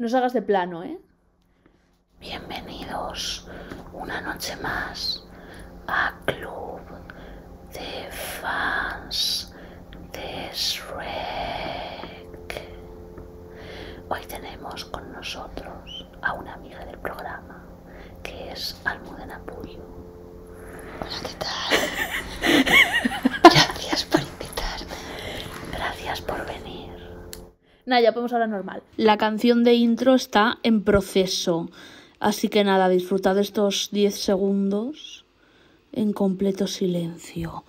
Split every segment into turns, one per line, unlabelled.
No hagas de plano, ¿eh? Bienvenidos una noche más a Club de Fans de Shrek. Hoy tenemos con nosotros a una amiga del programa que es Almudena Puyo. ¿Qué tal? Gracias por invitarme. Gracias por venir. Nada, ya podemos hablar normal. La canción de intro está en proceso. Así que nada, disfrutad estos 10 segundos en completo silencio.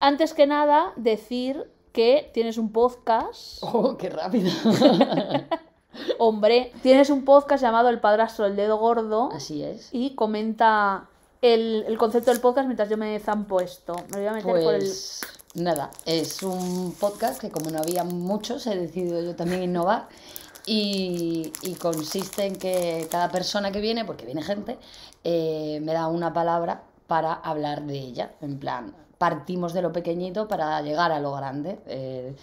Antes que nada, decir que tienes un podcast. ¡Oh, qué rápido! Hombre, tienes un podcast llamado El padrastro del dedo gordo. Así es. Y comenta el, concepto del podcast mientras yo me zampo esto. Me voy a meter por el pues,
Nada, es un podcast que como no había muchos, he decidido yo también innovar. Y, consiste en que cada persona que viene, porque viene gente, eh, me da una palabra para hablar de ella. En plan, partimos de lo pequeñito para llegar a lo grande. Eh,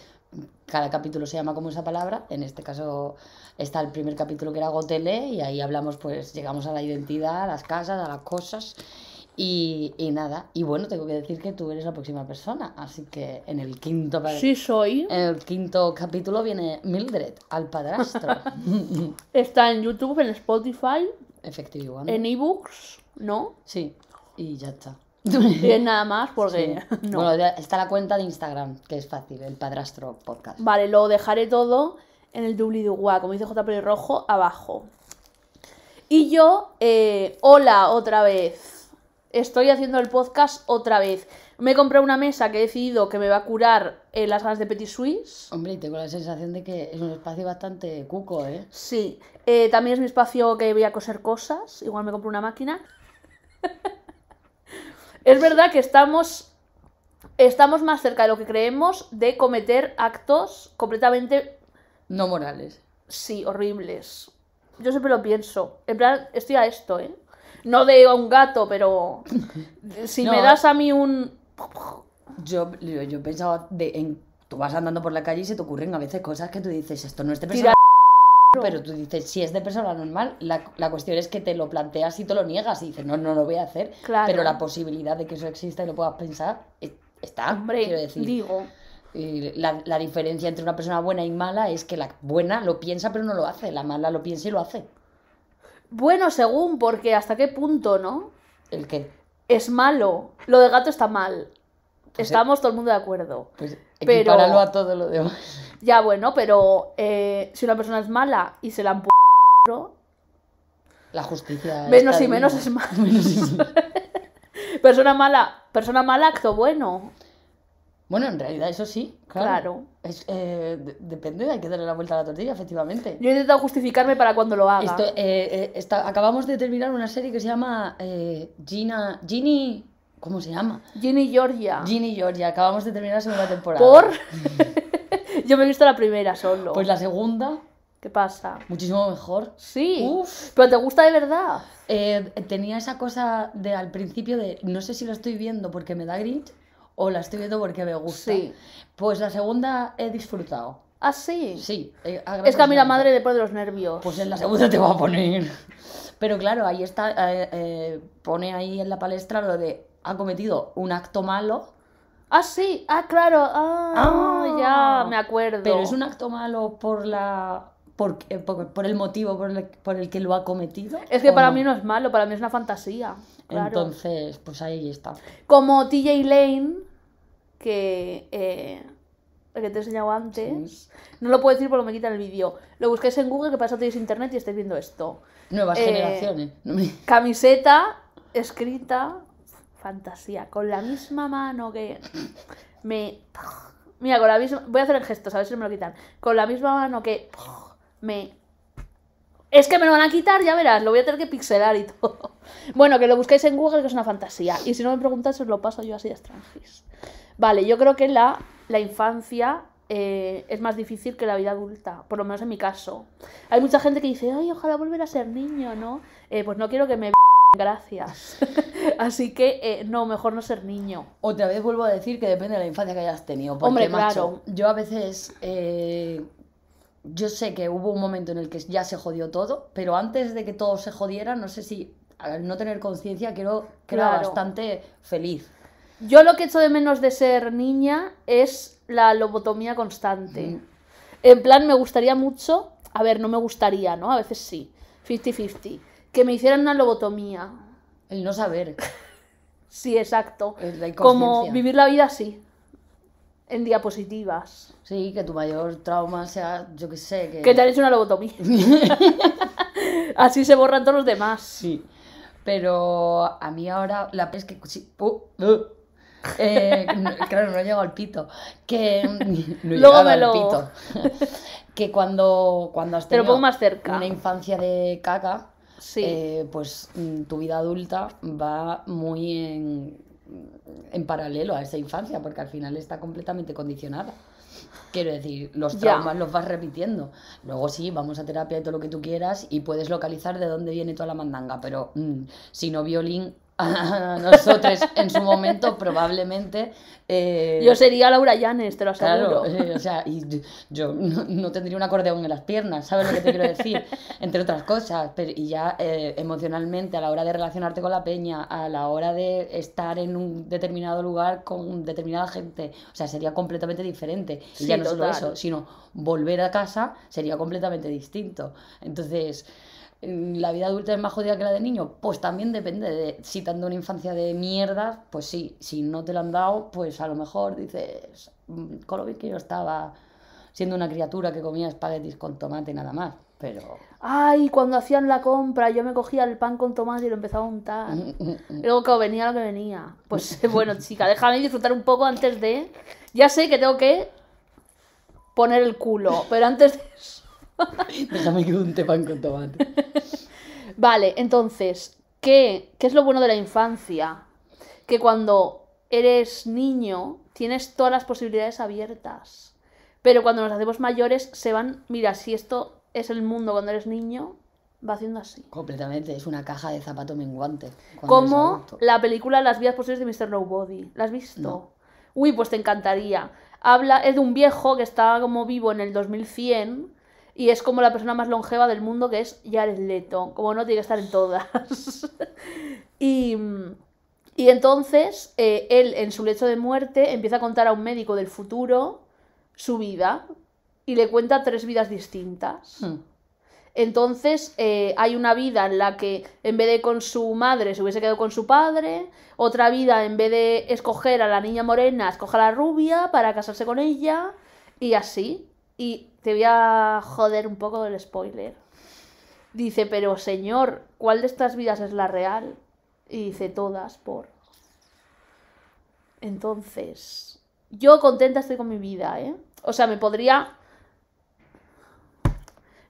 cada capítulo se llama como esa palabra. En este caso está el primer capítulo que era Gotele y ahí hablamos, pues llegamos a la identidad, a las casas, a las cosas y, nada, y bueno, tengo que decir que tú eres la próxima persona, así que en el quinto Sí, soy. el quinto capítulo viene Mildred, al padrastro.
Está en YouTube, en Spotify.
Efectivamente. En
ebooks, ¿no? Sí, y ya está. Bien, nada más porque. está la cuenta de
Instagram, que es fácil, el padrastro podcast.
Vale, lo dejaré todo en el doobly como dice JP Rojo, abajo. Y yo, eh, hola otra vez estoy haciendo el podcast otra vez. Me he una mesa que he decidido que me va a curar eh, las ganas de Petit Suisse. Hombre, y tengo la sensación de que es un espacio bastante cuco, ¿eh? Sí. Eh, también es mi espacio que voy a coser cosas. Igual me compro una máquina. es verdad que estamos estamos más cerca de lo que creemos de cometer actos completamente...
No morales.
Sí, horribles. Yo siempre lo pienso. En plan, estoy a esto, ¿eh? No de un gato, pero si me das a mí
un... Yo, yo, pensaba de, en, tú vas andando por la calle y se te ocurren a veces cosas que tú dices, esto no es de persona... pero tú dices, si es de persona normal, la, la, cuestión es que te lo planteas y te lo niegas y dices, no, no lo voy a hacer. Claro. Pero la posibilidad de que eso exista y lo puedas pensar eh, está, Hombre, quiero Digo. la, la, diferencia entre una persona buena y mala es que la buena lo piensa pero no lo
hace, la mala lo piensa y lo hace bueno según, porque hasta qué punto, ¿no? ¿El qué? Es malo. Lo de gato está mal. Pues, Estamos todo el mundo de acuerdo.
Pues pero... a todo lo demás.
Ya, bueno, pero eh, si una persona es mala y se la han La
justicia. Menos y menos es malo.
Persona mala, persona mala, acto bueno.
Bueno, en realidad eso sí, claro. Eh, depende, hay que darle la vuelta a la tortilla, efectivamente. Yo he intentado justificarme para cuando lo haga. Eh, eh, acabamos de terminar una serie que se llama
Gina... Ginny... ¿Cómo se llama? Ginny Georgia. Ginny Georgia, acabamos de terminar la segunda temporada. ¿Por? Yo me he visto la primera solo. Pues la segunda... ¿Qué pasa? Muchísimo mejor. Sí. Uf. Pero te gusta de verdad. tenía esa cosa
de al principio de no sé si lo estoy viendo porque me da grinch o la estoy viendo porque me gusta. Pues la segunda he disfrutado. ¿Ah, sí? Sí. es que a mí la madre le de los nervios. Pues en la segunda te voy a poner. Pero claro, ahí está, eh, eh, pone ahí en la palestra lo de ha cometido un acto malo. Ah, sí, ah, claro,
ah, ah. ya me acuerdo. Pero es
un acto malo por la por, eh, por, el motivo por el, que lo ha cometido. Es que para mí no
es malo, para mí es una fantasía. Entonces,
pues ahí está.
Como TJ Lane, que, eh, que te he enseñado antes. No lo puedo decir porque me quitan el vídeo. Lo busquéis en Google, que para eso tenéis internet y estáis viendo esto.
Nuevas eh, generaciones.
Camiseta escrita fantasía, con la misma mano que me... Mira, con la misma... Voy a hacer el gesto, a ver si me lo quitan. Con la misma mano que me... Es que me lo van a quitar, ya verás, lo voy a tener que pixelar y todo. Bueno, que lo busquéis en Google, que es una fantasía. Y si no me preguntáis, os lo paso yo así a extranjis. Vale, yo creo que la, infancia eh, es más difícil que la vida adulta, por lo menos en mi caso. Hay mucha gente que dice, ay, ojalá volver a ser niño, ¿no? Eh, pues no quiero que me... Gracias. Así que eh, no, mejor no ser niño. Otra vez vuelvo a decir que depende de la infancia que hayas tenido.
Hombre, macho, claro. yo a veces yo sé que hubo un momento en el que ya se jodió todo, pero antes de que todo se jodiera, no sé si al no tener conciencia,
creo que era bastante feliz. Yo lo que echo de menos de ser niña es la lobotomía constante. Mm. En plan, me gustaría mucho, a ver, no me gustaría, ¿no? A veces sí, 50-50, que me hicieran una lobotomía. El no saber. sí, exacto. Como vivir la vida así,
en diapositivas. Sí, que tu mayor trauma sea, yo qué sé, que... Que te han
hecho una lobotomía.
así se borran todos los demás. Sí. Pero a mí ahora la es que... Uh, eh, claro, no llego al pito. Que no Luego me lo... Pito. que cuando, cuando has tenido una infancia de caca, eh, pues mm, tu vida adulta va muy en, en paralelo a esa infancia, porque al final está completamente condicionada. Quiero decir, los traumas los vas repitiendo. Luego sí, vamos a terapia y todo lo que tú quieras y puedes localizar de dónde viene toda la mandanga, pero mm, si no violín, a nosotros en su momento probablemente... Eh, yo sería Laura Llanes, te lo aseguro. Eh, o sea, yo no, tendría un acordeón en las piernas, ¿sabes lo que te quiero decir? Entre otras cosas, pero, y ya eh, emocionalmente a la hora de relacionarte con la peña, a la hora de estar en un determinado lugar con determinada gente, o sea, sería completamente diferente. Y ya no solo eso, sino volver a casa sería completamente distinto. Entonces ¿La vida adulta es más jodida que la de niño? Pues también depende de si te han dado una infancia de mierda, pues sí. Si no te lo han dado, pues a lo mejor dices, mm, con lo que yo estaba siendo una criatura que comía espaguetis con tomate nada más,
pero... Ay, cuando hacían la compra yo me cogía el pan con tomate y lo empezaba a untar. Luego que venía lo que venía. Pues eh, bueno, chica, déjame disfrutar un poco antes de... Ya sé que tengo que poner el culo, pero antes de eso...
Déjame que un tepan con tomate.
Vale, entonces, ¿qué, ¿qué es lo bueno de la infancia? Que cuando eres niño tienes todas las posibilidades abiertas. Pero cuando nos hacemos mayores se van, mira, si esto es el mundo cuando eres niño, va haciendo así.
Completamente, es una caja de zapato menguante. Como
la película Las vías posibles de Mr. Nobody. ¿La has visto? Uy, pues te encantaría. Habla, es de un viejo que estaba como vivo en el 2100 y es como la persona más longeva del mundo que es Jared Leto. Como no tiene que estar en todas. y, entonces eh, él en su lecho de muerte empieza a contar a un médico del futuro su vida y le cuenta tres vidas distintas. Hmm. Entonces eh, hay una vida en la que en vez de con su madre se hubiese quedado con su padre, otra vida en vez de escoger a la niña morena, escoge a la rubia para casarse con ella y así. Y te voy a joder un poco del spoiler. Dice, pero señor, ¿cuál de estas vidas es la real? Y dice, todas, por. Entonces, yo contenta estoy con mi vida, ¿eh? O sea, me podría...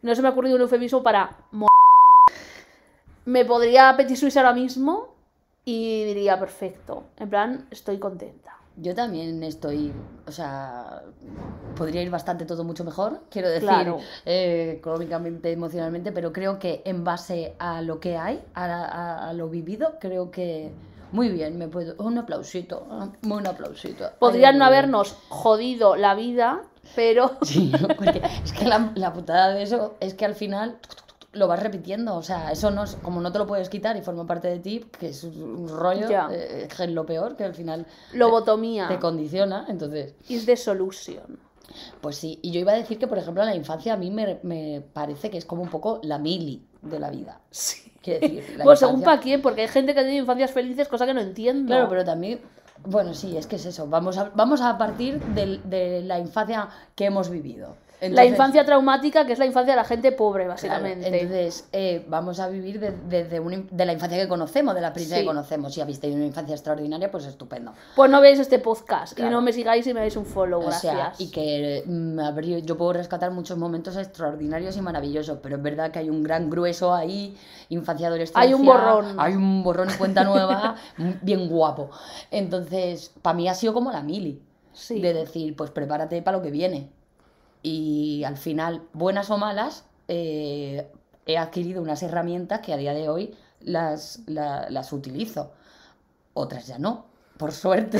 No se me ha ocurrido un eufemismo para... Me podría pedir ahora mismo y diría, perfecto, en plan, estoy contenta yo también estoy, o
sea, podría ir bastante todo mucho mejor, quiero decir, eh, económicamente, emocionalmente, pero creo que en base a lo que hay, a, a, lo vivido, creo que muy bien, me puedo, un aplausito, un aplausito. Podrían no habernos
jodido la vida, pero... Sí, es que la putada de eso es que al
final lo vas repitiendo, o sea, eso no es, como no te lo puedes quitar y forma parte de ti, que es un rollo, eh, es lo peor, que al final
lobotomía te,
condiciona, entonces... Es de solución. Pues sí, y yo iba a decir que, por ejemplo, la infancia a mí me, parece que es como un poco la mili de la vida. Sí. Pues según para
quién, porque hay gente que ha tenido infancias felices, cosa que no entiendo. Claro,
pero también bueno, sí, es que es eso. Vamos a, vamos a partir de, la infancia que hemos vivido la infancia traumática, que es la infancia de la gente pobre, básicamente. entonces, eh, vamos a vivir desde de, la infancia que conocemos, de la prisa que conocemos. Si habéis tenido una infancia extraordinaria, pues estupendo.
Pues no veáis este podcast y no me sigáis y me dais un follow, gracias. sea, y
que mm, yo puedo rescatar muchos momentos extraordinarios y maravillosos, pero es verdad que hay un gran grueso ahí, infancia adolescente... Hay un borrón. Hay un borrón en cuenta nueva, mm, bien guapo. Entonces, para mí ha sido como la mili. De decir, pues prepárate para lo que viene. Y al final, buenas o malas, eh, he adquirido unas herramientas que a día de hoy las, las utilizo. Otras ya no, por suerte.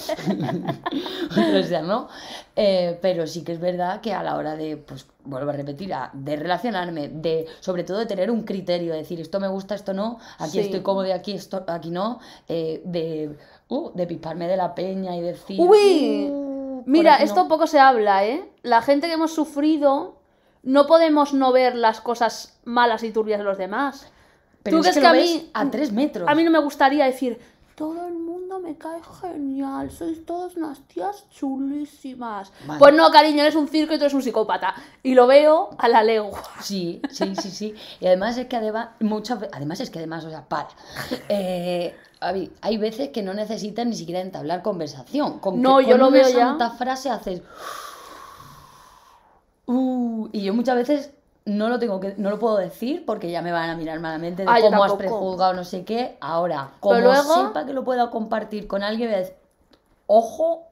Otras ya no. Eh, pero sí que es verdad que a la hora de, pues vuelvo a repetir, de relacionarme, de sobre todo de tener un criterio, de decir esto me gusta, esto no, aquí estoy cómodo, aquí, esto, aquí no, eh, de, uh, de pisparme de la peña y decir... ¡Uy!
Uh, Mira, esto poco se habla, ¿eh? La gente que hemos sufrido, no podemos no ver las cosas malas y turbias de los demás. Pero ¿Tú es que, a mí. a tres metros. A mí no me gustaría decir. Todo el mundo me cae genial, sois todas unas tías chulísimas. Pues no, cariño, eres un circo y tú eres un psicópata. Y lo veo a la legua.
Sí, sí, sí, sí. Y además es que además, muchas además es que además, o sea, para. Eh, hay, veces que no necesitan ni siquiera entablar conversación. Con, no, que, yo con una veo frase haces. Uh", y yo muchas veces no lo tengo que no lo puedo decir porque ya me van a mirar malamente de cómo has prejuzgado no sé qué. Ahora, como sepa que lo pueda compartir con alguien, ves, ojo,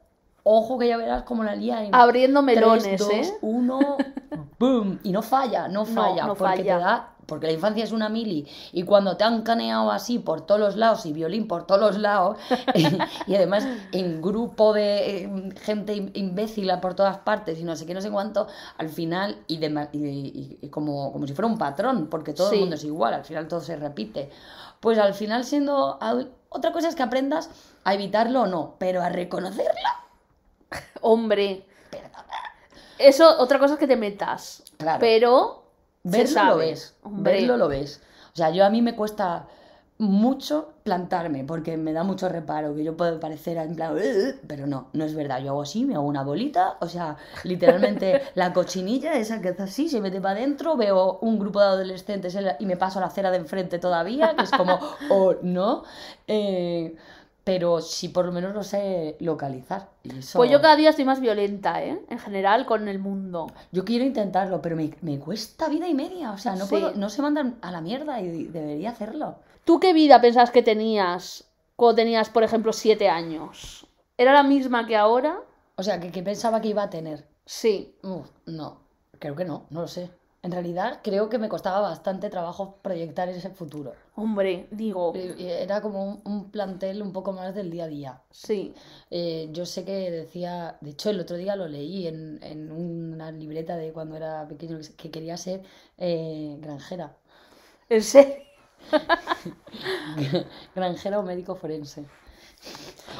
ojo que ya verás como la lía abriéndome abriendo melones, ¿eh? uno boom, y no falla, no falla, porque falla. te da porque la infancia es una mili, y cuando te han caneado así por todos los lados y violín por todos los lados, y, además en grupo de em, gente imbécil por todas partes y no sé qué, no sé cuánto, al final, y, como, como si fuera un patrón, porque todo el mundo es igual, al final todo se repite. Pues al final siendo...
Otra cosa es que aprendas a evitarlo o no, pero a reconocerlo. Hombre. Perdona. Eso, otra cosa es que te metas. Claro. Pero Verlo lo ves, verlo lo
ves. O sea, yo a mí me cuesta
mucho
plantarme, porque me da mucho reparo, que yo puedo parecer en plan, pero no, no es verdad, yo hago así, me hago una bolita, o sea, literalmente la cochinilla esa que es así, se mete para adentro, veo un grupo de adolescentes y me paso a la acera de enfrente todavía, que es como, o oh, no, eh, pero si por lo menos lo sé localizar. Pues yo cada día
estoy más violenta, ¿eh? En general, con el mundo.
Yo quiero intentarlo, pero me, cuesta vida y media. O sea, no, se mandan a la mierda y debería hacerlo.
¿Tú qué vida pensabas que tenías cuando tenías, por ejemplo, siete años? ¿Era la misma que ahora? O
sea, que, pensaba que iba a tener. Sí. no, creo que no, no lo sé. En realidad creo que me costaba bastante trabajo proyectar ese futuro. Hombre, digo... Era como un, plantel un poco más del día a día. Sí. Eh, yo sé que decía, de hecho el otro día lo leí en, una libreta de cuando era pequeño, que quería ser eh, granjera. ¿En serio? granjera o médico forense.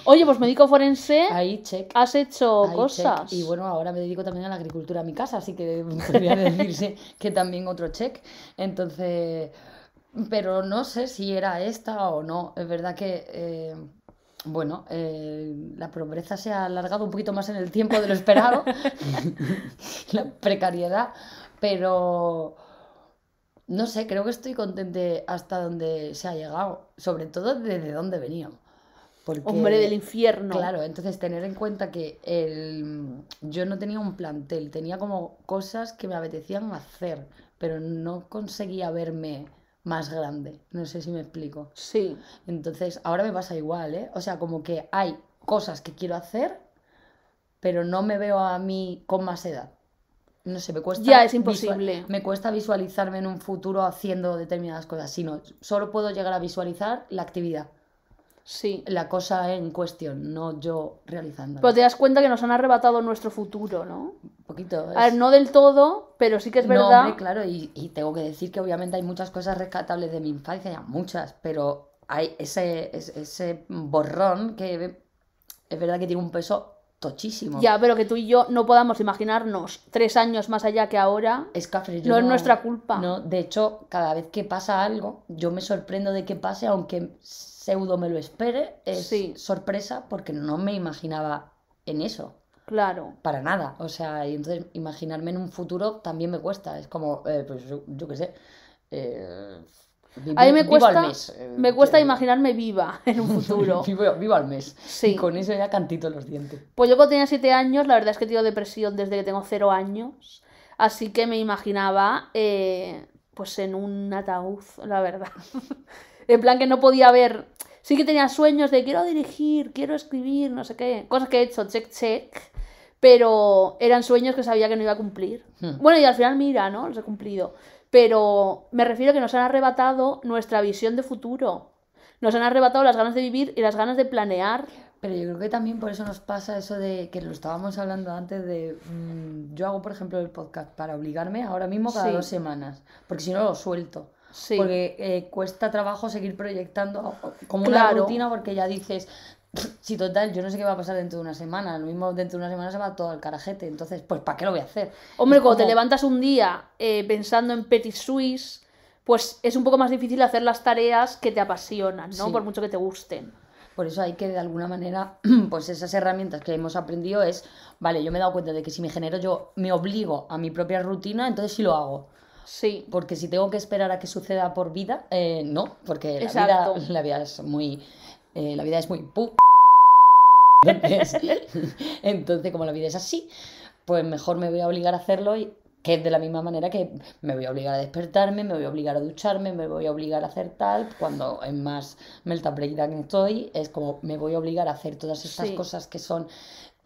Oye, pues médico forense. Ahí, check. Has hecho cosas. Y bueno,
ahora me dedico también a la agricultura a mi casa, así que podría decirse que también otro check. Entonces, pero no sé si era esta o no. Es verdad que. Eh, bueno, eh, la pobreza se ha alargado un poquito más en el tiempo de lo esperado, la precariedad, pero no sé, creo que estoy contente hasta donde se ha llegado, sobre todo desde donde venía Hombre del infierno. Claro, entonces tener en cuenta que el, yo no tenía un plantel, tenía como cosas que me apetecían hacer, pero no conseguía verme más grande. No sé si me explico. Sí. Entonces, ahora me pasa igual, ¿eh? O sea, como que hay cosas que quiero hacer, pero no me veo a mí con más edad. No sé, me cuesta. Ya, es imposible. Me cuesta visualizarme en un futuro haciendo determinadas cosas, sino solo puedo llegar a visualizar la actividad sí. la cosa en cuestión, no yo realizando. Pero pues
te das cuenta que nos han arrebatado nuestro futuro, ¿no? Un
poquito. A ver,
no del todo, pero sí que es no, verdad. Hombre, claro, y,
tengo que decir que obviamente hay muchas cosas rescatables de mi infancia, ya muchas, pero hay ese, ese, borrón que es verdad que tiene un peso tochísimo. Ya,
pero que tú y yo no podamos imaginarnos tres años más allá que ahora.
Es que, no, es nuestra culpa. No, de hecho, cada vez que pasa algo, yo me sorprendo de que pase, aunque pseudo me lo espere, es sí. sorpresa porque no me imaginaba en eso. Claro. Para nada. O sea, y entonces imaginarme en un futuro también me cuesta. Es como, eh, pues yo, qué sé. Eh, a mí eh, me cuesta, me cuesta
imaginarme viva en
un futuro. Viva al mes. Sí. con eso ya cantito los dientes.
Pues yo cuando tenía siete años, la verdad es que tengo depresión desde que tengo cero años. Así que me imaginaba pues en un ataúd, la verdad. En plan que no podía ver. Sí que tenía sueños de quiero dirigir, quiero escribir, no sé qué. Cosas que he hecho, check, check. Pero eran sueños que sabía que no iba a cumplir. Hmm. Bueno, y al final, mira, ¿no? Los he cumplido. Pero me refiero a que nos han arrebatado nuestra visión de futuro. Nos han arrebatado las ganas de vivir y las ganas de planear. Pero yo creo que también por eso nos pasa eso de que lo estábamos
hablando antes de. Mm, yo hago, por ejemplo, el podcast para obligarme ahora mismo cada dos semanas, porque si no lo suelto. Porque eh, cuesta trabajo seguir proyectando como una rutina porque ya dices, si total, yo no sé qué va a pasar dentro de una semana. Lo mismo dentro de una semana
se va todo al carajete. Entonces, pues, ¿para qué lo voy a hacer? Hombre, cuando te levantas un día eh, pensando en Petit Suisse, pues es un poco más difícil hacer las tareas que te apasionan, ¿no? Por mucho que te gusten.
Por eso hay que, de alguna manera, pues esas herramientas que hemos aprendido es, vale, yo me he dado cuenta de que si me genero yo, me obligo a mi propia rutina, entonces sí lo hago. Sí. Porque si tengo que esperar a que suceda por vida, eh, no, porque la vida, es muy. la vida es muy. Eh, entonces, como la vida es así, pues mejor me voy a obligar a hacerlo y que es de la misma manera que me voy a obligar a despertarme, me voy a obligar a ducharme, me voy a obligar a hacer tal, cuando es más melta que estoy, es como me voy a obligar a hacer todas estas cosas que son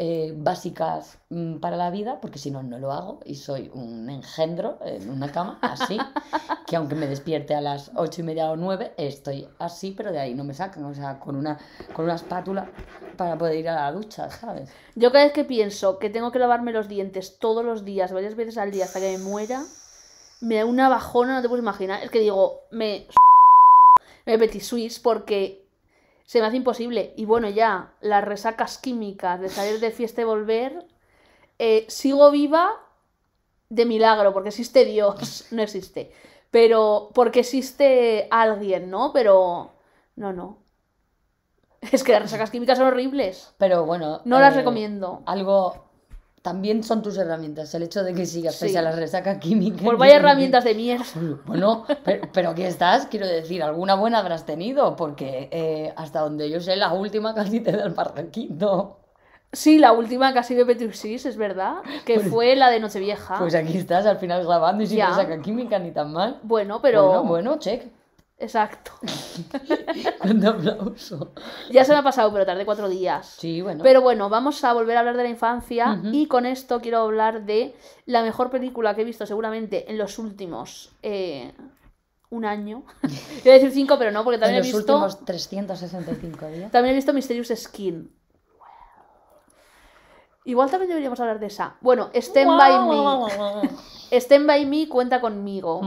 eh, básicas mm, para la vida, porque si no, no lo hago y soy un engendro en una cama, así, que aunque me despierte a las ocho y media o nueve, estoy así, pero de ahí no me sacan, o sea, con una, con una espátula para poder ir a la ducha, ¿sabes?
Yo cada vez que pienso que tengo que lavarme los dientes todos los días, varias veces al día hasta que me muera, me da una bajona, no te puedes imaginar, es que digo, me... Me Betty Swiss porque se me hace imposible. Y bueno, ya, las resacas químicas de salir de fiesta y volver, eh, sigo viva de milagro, porque existe Dios, no existe. Pero porque existe alguien, ¿no? Pero no, no. Es que las resacas químicas son horribles.
Pero bueno. No las eh, recomiendo. Algo también son tus herramientas, el hecho de que sigas pese a la resaca química. Pues vaya herramientas de mierda. Bueno, pero, aquí estás, quiero decir, alguna buena habrás tenido, porque eh, hasta donde yo sé, la última casi te da el parraquito. Sí, la última casi de
Petrusis, es verdad, que fue la de Nochevieja. Pues aquí estás,
al final grabando y sin resaca química,
ni tan mal. Bueno, pero... Bueno, bueno, check. Exacto. aplauso. Ya se me ha pasado, pero tardé cuatro días.
Sí, bueno. Pero bueno,
vamos a volver a hablar de la infancia y con esto quiero hablar de la mejor película que he visto seguramente en los últimos eh, un año. Quiero decir cinco, pero no, porque también en he los últimos 365 días. ¿eh? También he visto Mysterious Skin. Igual también deberíamos hablar de esa. Bueno, Stand By Me. Stand by Me cuenta conmigo.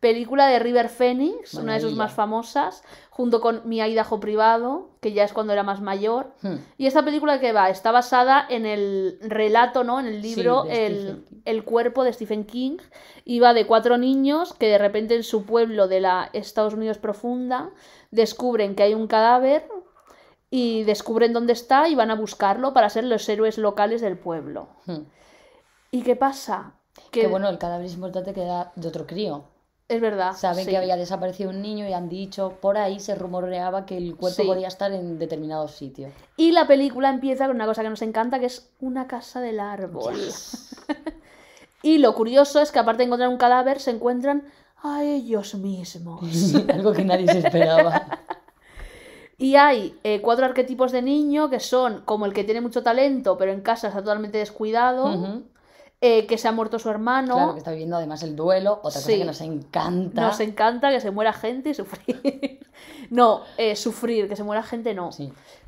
Película de River Phoenix, una de sus más famosas, junto con Mi Idaho Privado, que ya es cuando era más mayor. Hmm. Y esta película que va, está basada en el relato, ¿no? En el libro el, cuerpo de Stephen King. Y va de cuatro niños que de repente en su pueblo de la Estados Unidos profunda descubren que hay un cadáver y descubren dónde está y van a buscarlo para ser los héroes locales del pueblo. Hmm. ¿Y qué pasa? Que, bueno,
el cadáver es importante era de otro crío.
Es verdad. Saben que había
desaparecido un niño y han dicho, por ahí se rumoreaba que el cuerpo podía estar en determinado sitio.
Y la película empieza con una cosa que nos encanta, que es una casa del árbol. Pues. y lo curioso es que aparte de encontrar un cadáver, se encuentran a ellos mismos.
algo que nadie se esperaba.
y hay eh, cuatro arquetipos de niño que son como el que tiene mucho talento, pero en casa está totalmente descuidado. Eh, que se ha muerto su hermano. Claro, que está viviendo además el duelo, otra cosa que nos
encanta. Nos
encanta que se muera gente y sufrir. no, eh, sufrir, que se muera gente no.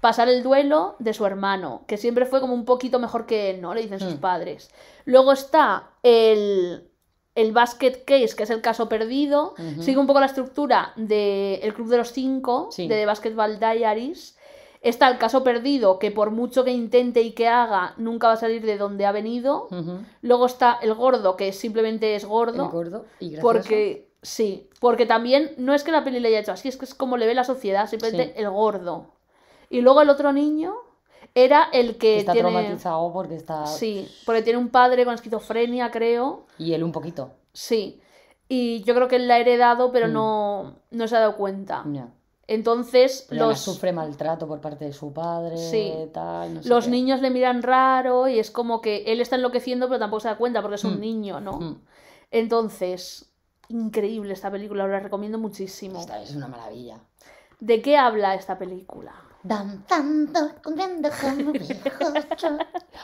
Pasar el duelo de su hermano, que siempre fue como un poquito mejor que él, ¿no? Le dicen sus mm. padres. Luego está el, basket case, que es el caso perdido, sigue un poco la estructura del Club de los Cinco, de The Basketball Diaries, Está el caso perdido, que por mucho que intente y que haga, nunca va a salir de donde ha venido. Luego está el gordo, que simplemente es gordo. gordo porque Sí, porque también no es que la peli le haya hecho así, es que es como le ve la sociedad, simplemente el gordo. Y luego el otro niño era el que está tiene... traumatizado porque está sí porque tiene un padre con esquizofrenia creo
y él un poquito
sí y yo creo que él la ha heredado pero mm. no no se ha dado cuenta entonces Pero
sufre maltrato por parte de su padre, sí. los
niños le miran raro y es como que él está enloqueciendo pero tampoco se da cuenta porque es un mm. niño, ¿no? Mm. Entonces, increíble esta película, la recomiendo muchísimo. Esta es una maravilla. ¿De qué habla esta película? Danzando,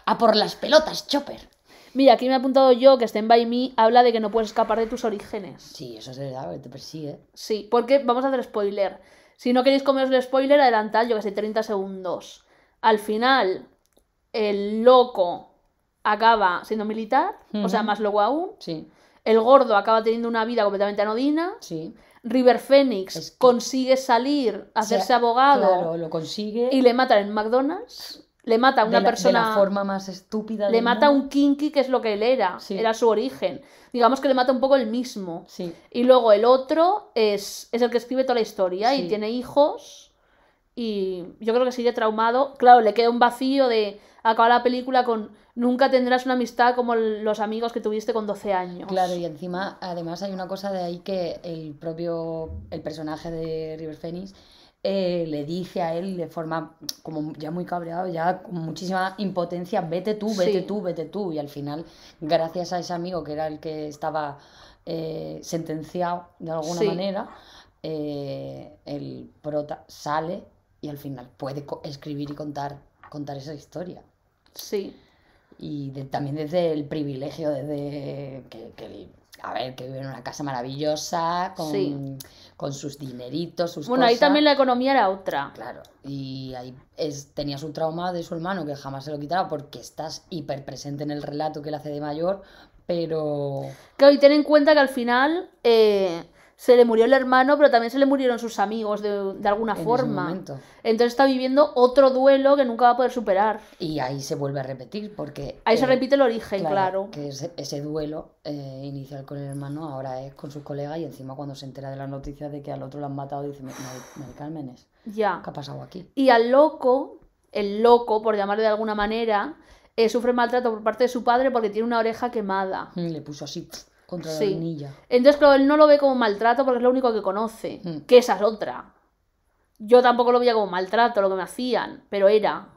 A por las pelotas, Chopper. Mira, aquí me ha apuntado yo que Stand By Me habla de que no puedes escapar de tus orígenes. Sí,
eso es verdad, que te persigue.
Sí, porque vamos a hacer spoiler si no queréis comeros el spoiler, adelantad, yo que sé, 30 segundos. Al final, el loco acaba siendo militar, o sea, más loco aún. Sí. El gordo acaba teniendo una vida completamente anodina. Sí. River Phoenix consigue salir, hacerse abogado. Claro,
lo consigue.
Y le matan en McDonald's le mata a una persona. forma más estúpida. Le mata a un kinky, que es lo que él era. Era su origen. Digamos que le mata un poco el mismo. Sí. Y luego el otro es, el que escribe toda la historia y tiene hijos. Y yo creo que sigue traumado. Claro, le queda un vacío de acabar la película con nunca tendrás una amistad como los amigos que tuviste con 12 años. Claro,
y encima, además hay una cosa de ahí que el propio el personaje de River Phoenix eh, le dice a él de forma como ya muy cabreado, ya con muchísima impotencia, vete tú, vete tú, vete tú. Y al final, gracias a ese amigo que era el que estaba eh, sentenciado de alguna manera, eh, el prota sale y al final puede escribir y contar, contar esa historia. Sí. Y también desde el privilegio, desde que, a ver, que vive en una casa maravillosa, con con sus dineritos, sus Bueno, ahí también la
economía era otra. Claro,
y ahí es, tenías un trauma de su hermano que jamás se lo quitaba porque estás hiper presente en el relato que él
hace de mayor, pero... Claro, y ten en cuenta que al final... Eh, se le murió el hermano, pero también se le murieron sus amigos de, alguna forma. Entonces está viviendo otro duelo que nunca va a poder superar. Y ahí se vuelve a repetir, porque... Ahí se eh, repite el origen, claro.
Que ese, ese duelo eh, inicial con el hermano ahora es con sus colegas y encima cuando se entera de la noticia de que al otro lo han matado dice, Mari ya. ¿qué ha pasado aquí?
Y al loco, el loco, por llamarlo de alguna manera, eh, sufre maltrato por parte de su padre porque tiene una oreja quemada.
Mm, le puso así... Contra la
Entonces, claro, él no lo ve como maltrato porque es lo único que conoce, mm. que esa es otra. Yo tampoco lo veía como maltrato lo que me hacían, pero era.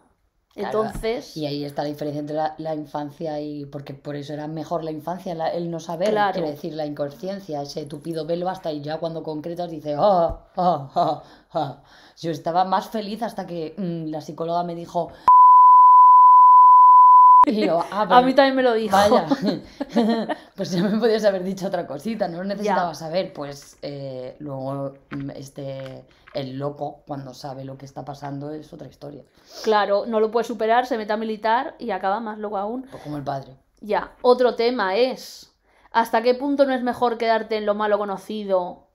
Entonces.
Y ahí está la diferencia entre la, infancia y. Porque por eso era mejor la infancia, el no saber, claro. decir, la inconsciencia, ese tupido velo hasta y ya cuando concretas Dice oh, oh, oh, Yo estaba más feliz hasta que mm, la psicóloga me dijo, Ah, a mí también me lo dijo. Vaya, pues ya me podías haber dicho otra cosita, no lo necesitaba saber. Pues eh, luego mm, este, el loco, cuando sabe lo que está pasando, es otra historia.
Claro, no lo puede superar, se mete a militar y acaba más loco aún.
Pues como el padre.
Ya, otro tema es, ¿hasta qué punto no es mejor quedarte en lo malo conocido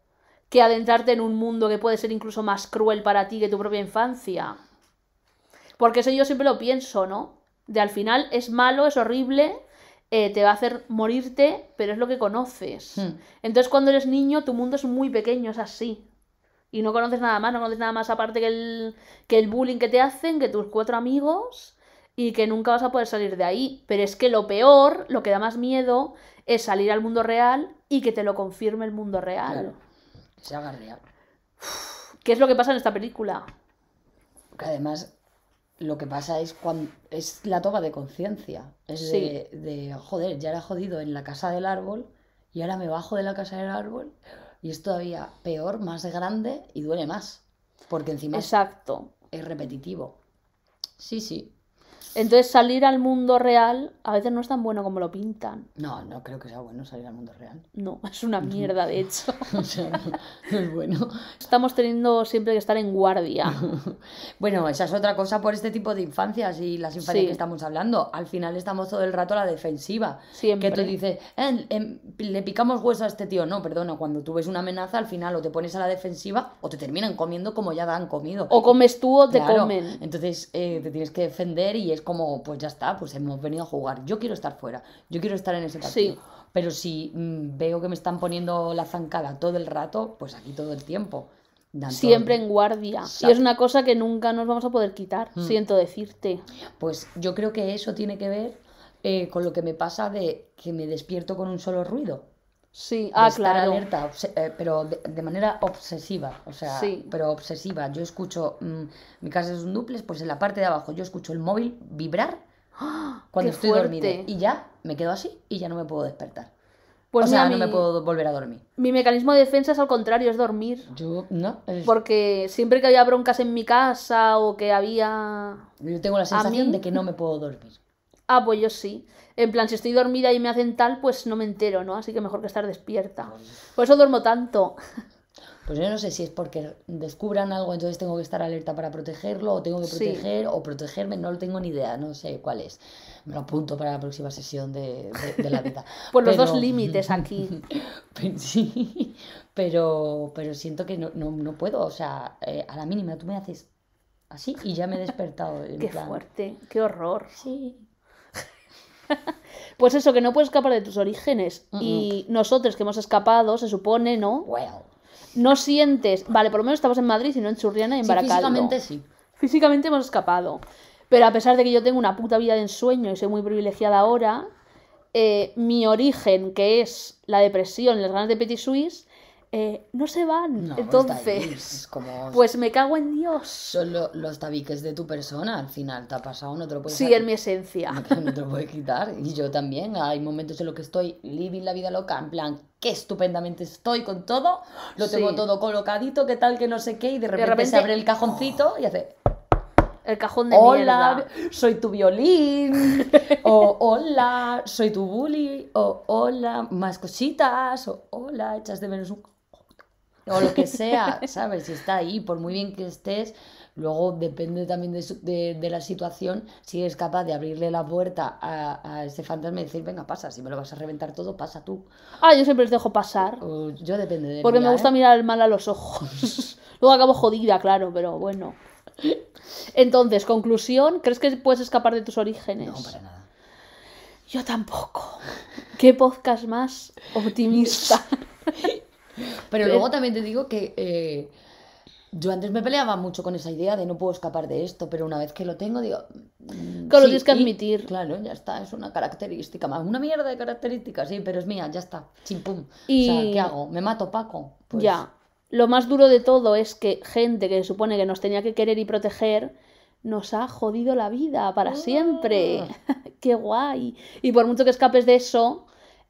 que adentrarte en un mundo que puede ser incluso más cruel para ti que tu propia infancia? Porque eso yo siempre lo pienso, ¿no? de al final es malo, es horrible, eh, te va a hacer morirte, pero es lo que conoces. Hmm. Entonces cuando eres niño tu mundo es muy pequeño, es así. Y no conoces nada más, no conoces nada más aparte que el, que el bullying que te hacen, que tus cuatro amigos y que nunca vas a poder salir de ahí. Pero es que lo peor, lo que da más miedo, es salir al mundo real y que te lo confirme el mundo real. que se haga real. ¿Qué es lo que pasa en esta película?
Que además lo que pasa es cuando es la toma de conciencia. Es de, joder, ya era jodido en la casa del árbol y ahora me bajo de la casa del árbol y es todavía peor, más grande y duele más. Porque encima Exacto.
es repetitivo. Sí, sí. Entonces salir al mundo real a veces no es tan bueno como lo pintan.
No, no creo que sea bueno salir al mundo real.
No, es una mierda, de hecho. o sea, no es bueno. Estamos teniendo siempre que estar en guardia.
bueno, esa es otra cosa por este tipo de infancias y las infancias que estamos hablando. Al final estamos todo el rato a la defensiva. Siempre. Que te dices, eh, le picamos hueso a este tío. No, perdona, cuando tú ves una amenaza, al final o te pones a la defensiva o te terminan comiendo como ya la han comido. O comes tú o te claro. comen. Entonces eh, te tienes que defender y es como, pues ya está, pues hemos venido a jugar. Yo quiero estar fuera, yo quiero estar en ese partido. Pero si mm, veo que me están poniendo la zancada todo el rato, pues aquí todo el tiempo. Siempre en
guardia. Y es una cosa que nunca nos vamos a poder quitar, mm. siento decirte.
Pues yo creo que eso tiene que ver eh, con lo que me pasa de que me despierto con un solo ruido.
Sí, ah, estar claro.
alerta, eh, pero de, manera obsesiva, o sea, sí. pero obsesiva. Yo escucho, mm, mi casa es un duplex, pues en la parte de abajo yo escucho el móvil vibrar ¡Ah! cuando estoy dormida y ya me quedo así y ya no me puedo despertar. Pues o sea, no me puedo volver a dormir.
Mi mecanismo de defensa es al contrario, es dormir. Yo no. Porque siempre que había broncas en mi casa o que había...
Yo tengo la sensación de que no me puedo dormir.
Ah, pues yo sí. En plan, si estoy dormida y me hacen tal, pues no me entero, ¿no? Así que mejor que estar despierta. Por eso duermo tanto.
Pues yo no sé si es porque descubran algo, entonces tengo que estar alerta para protegerlo, o tengo que proteger, o protegerme, no lo tengo ni idea, no sé cuál es. Me lo apunto para la próxima sesión de, la vida. pues los dos límites aquí. sí, pero, pero siento que no, no, puedo, o sea, eh, a la mínima tú me haces
así y ya me he despertado. En qué fuerte, qué horror. Sí, pues eso, que no puedes escapar de tus orígenes. Y nosotros que hemos escapado, se supone, ¿no? No sientes. Vale, por lo menos estamos en Madrid y no en Churriana y en Físicamente sí. Físicamente hemos escapado. Pero a pesar de que yo tengo una puta vida de ensueño y soy muy privilegiada ahora, eh, mi origen, que es la depresión, las ganas de Petit Suisse, eh, no se van. Entonces,
como... pues
me cago en Dios. Son
los tabiques de tu persona, al final te ha pasado, no te lo puedes Sí, en mi esencia. No te, lo puedes quitar. Y yo también, hay momentos en los que estoy living la vida loca, en plan, qué estupendamente estoy con todo, lo tengo todo colocadito, qué tal, que no sé qué, y de repente, se abre el ¡oh! cajoncito y hace el cajón de hola, soy tu violín, o hola, soy tu bully, o hola, más cositas, o hola, echas de menos un o lo que sea, ¿sabes? Si Está ahí, por muy bien que estés, luego depende también de, de, la situación, si eres capaz de abrirle la puerta a, a, ese fantasma y decir, venga, pasa, si me lo vas a reventar todo, pasa tú.
Ah, yo siempre les dejo pasar.
yo depende de... Porque me gusta
mirar ¿eh? mirar mal a los ojos. luego acabo jodida, claro, pero bueno. Entonces, conclusión, ¿crees que puedes escapar de tus orígenes? No, para nada. Yo tampoco. ¿Qué podcast más optimista? Pero eh, luego también
te digo que eh, yo antes me peleaba mucho con esa idea de no puedo escapar de esto, pero una vez que lo tengo, digo.
Mm, lo tienes que
admitir. claro, ya está, es una característica Una mierda de características, sí, pero es mía, ya está. Chimpum. Y... O sea, ¿qué hago? ¿Me mato, Paco?
Pues ya. Lo más duro de todo es que gente que se supone que nos tenía que querer y proteger nos ha jodido la vida para ah. siempre. ¡Qué guay! Y por mucho que escapes de eso,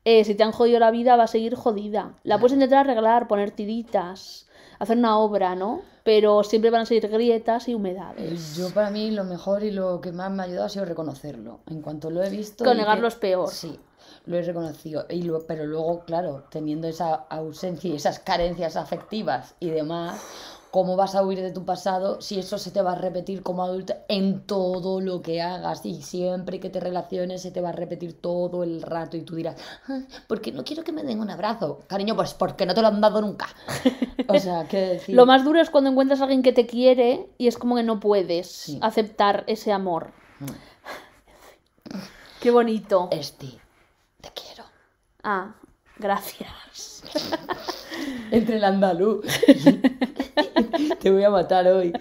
eh, si te han jodido la vida, va a seguir jodida. La puedes intentar arreglar, poner tiritas, hacer una obra, ¿no? Pero siempre van a seguir grietas y humedades.
Yo para mí lo mejor y lo que más me ha ayudado ha sido reconocerlo. En cuanto lo he visto... Con negarlo es peor. Sí, lo he reconocido. Y lo, pero luego, claro, teniendo esa ausencia y esas carencias afectivas y demás, ¿Cómo vas a huir de tu pasado si eso se te va a repetir como adulto en todo lo que hagas? Y siempre que te relaciones se te va a repetir todo el rato y tú dirás, ¿por qué no quiero que me den un abrazo? Cariño, pues porque no
te lo han dado nunca. O
sea, ¿qué Lo más
duro es cuando encuentras a alguien que te quiere y es como que no puedes aceptar ese amor. Mm. Qué bonito. Este, te quiero. Ah, gracias. Entre el andaluz. Te voy a matar hoy.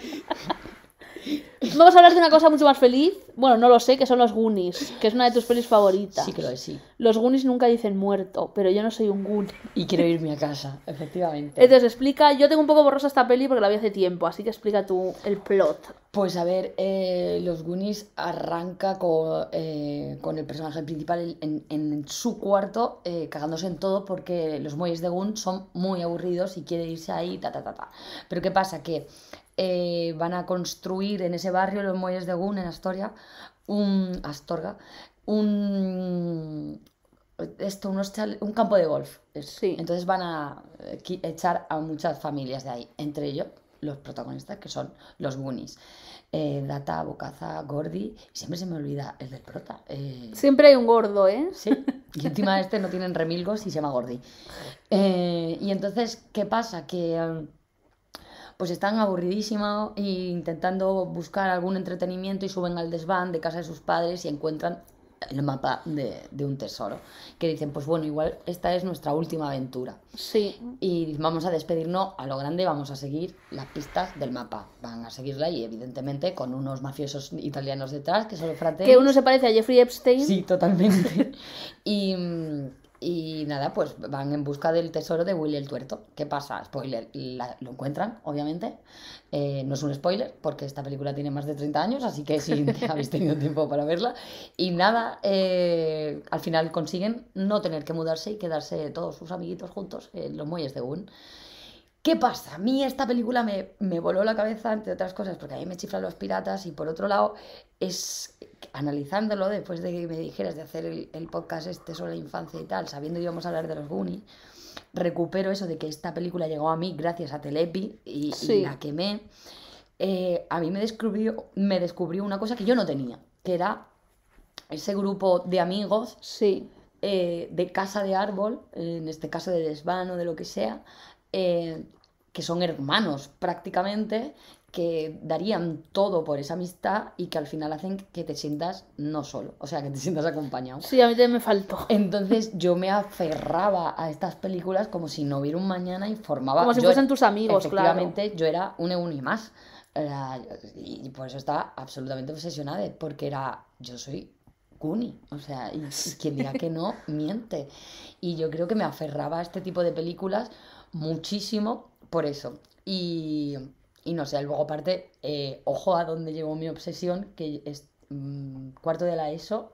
Vamos a hablar de una cosa mucho más feliz. Bueno, no lo sé, que son los Goonies, que es una de tus pelis favoritas. Sí, creo que sí. Los Goonies nunca dicen muerto, pero yo no soy un Goonie. Y quiero irme a casa, efectivamente. Entonces, explica. Yo tengo un poco borrosa esta peli porque la vi hace tiempo, así que explica tú el plot. Pues a ver, eh, los Goonies arranca eh, con, el personaje
principal en, su cuarto, eh, cagándose en todo porque los muelles de Goon son muy aburridos y quiere irse ahí, ta, ta, ta, ta. Pero ¿qué pasa? Que eh, van a construir en ese barrio, los muelles de Gun, en Astoria, un, Astorga, un, esto, un campo de golf. Sí. Entonces van a eh, echar a muchas familias de ahí, entre ellos los protagonistas que son los Gunis, eh, Data, Bocaza, Gordi siempre se me olvida el del prota. Siempre hay un gordo, ¿eh? Sí, y encima este no tienen remilgos y se llama Gordi y entonces, ¿qué pasa? Que pues están aburridísimos e intentando buscar algún entretenimiento y suben al desván de casa de sus padres y encuentran el mapa de, un tesoro. Que dicen, pues bueno, igual esta es nuestra última aventura. Sí. Y vamos a despedirnos a lo grande, vamos a seguir las pistas del mapa. Van a seguirla y evidentemente con unos mafiosos italianos detrás, que son los Que uno se
parece a Jeffrey Epstein. Sí,
totalmente. y mm, y nada, pues van en busca del tesoro de Willy el Tuerto. ¿Qué pasa? Spoiler, lo encuentran, obviamente. Eh, no es un spoiler, porque esta película tiene más de 30 años, así que si sí, habéis tenido tiempo para verla. Y nada, eh, al final consiguen no tener que mudarse y quedarse todos sus amiguitos juntos en los muelles de Gun. ¿Qué pasa? A mí esta película me, voló la cabeza, entre otras cosas, porque a mí me chiflan los piratas y por otro lado es analizándolo después de que me dijeras de hacer el, podcast este sobre la infancia y tal, sabiendo que íbamos a hablar de los Goonies, recupero eso de que esta película llegó a mí gracias a Telepi y, la quemé. Eh, a mí me descubrió, me descubrió una cosa que yo no tenía, que era ese grupo de amigos eh, de casa de árbol, en este caso de desván o de lo que sea, eh, que son hermanos prácticamente, que darían todo por esa amistad y que al final hacen que te sientas no solo, o sea, que te sientas acompañado. Sí, a mí también me faltó. Entonces yo me aferraba a estas películas como si no hubiera un mañana y formaba... Como si fuesen tus amigos, claramente yo era un eh, y más. y por eso estaba absolutamente obsesionada, porque era, yo soy Cuni, o sea, y, y quien diga que no, miente. Y yo creo que me aferraba a este tipo de películas muchísimo por eso. Y, no sé, luego aparte, eh, ojo a dónde llevo mi obsesión, que es mm, cuarto de la ESO.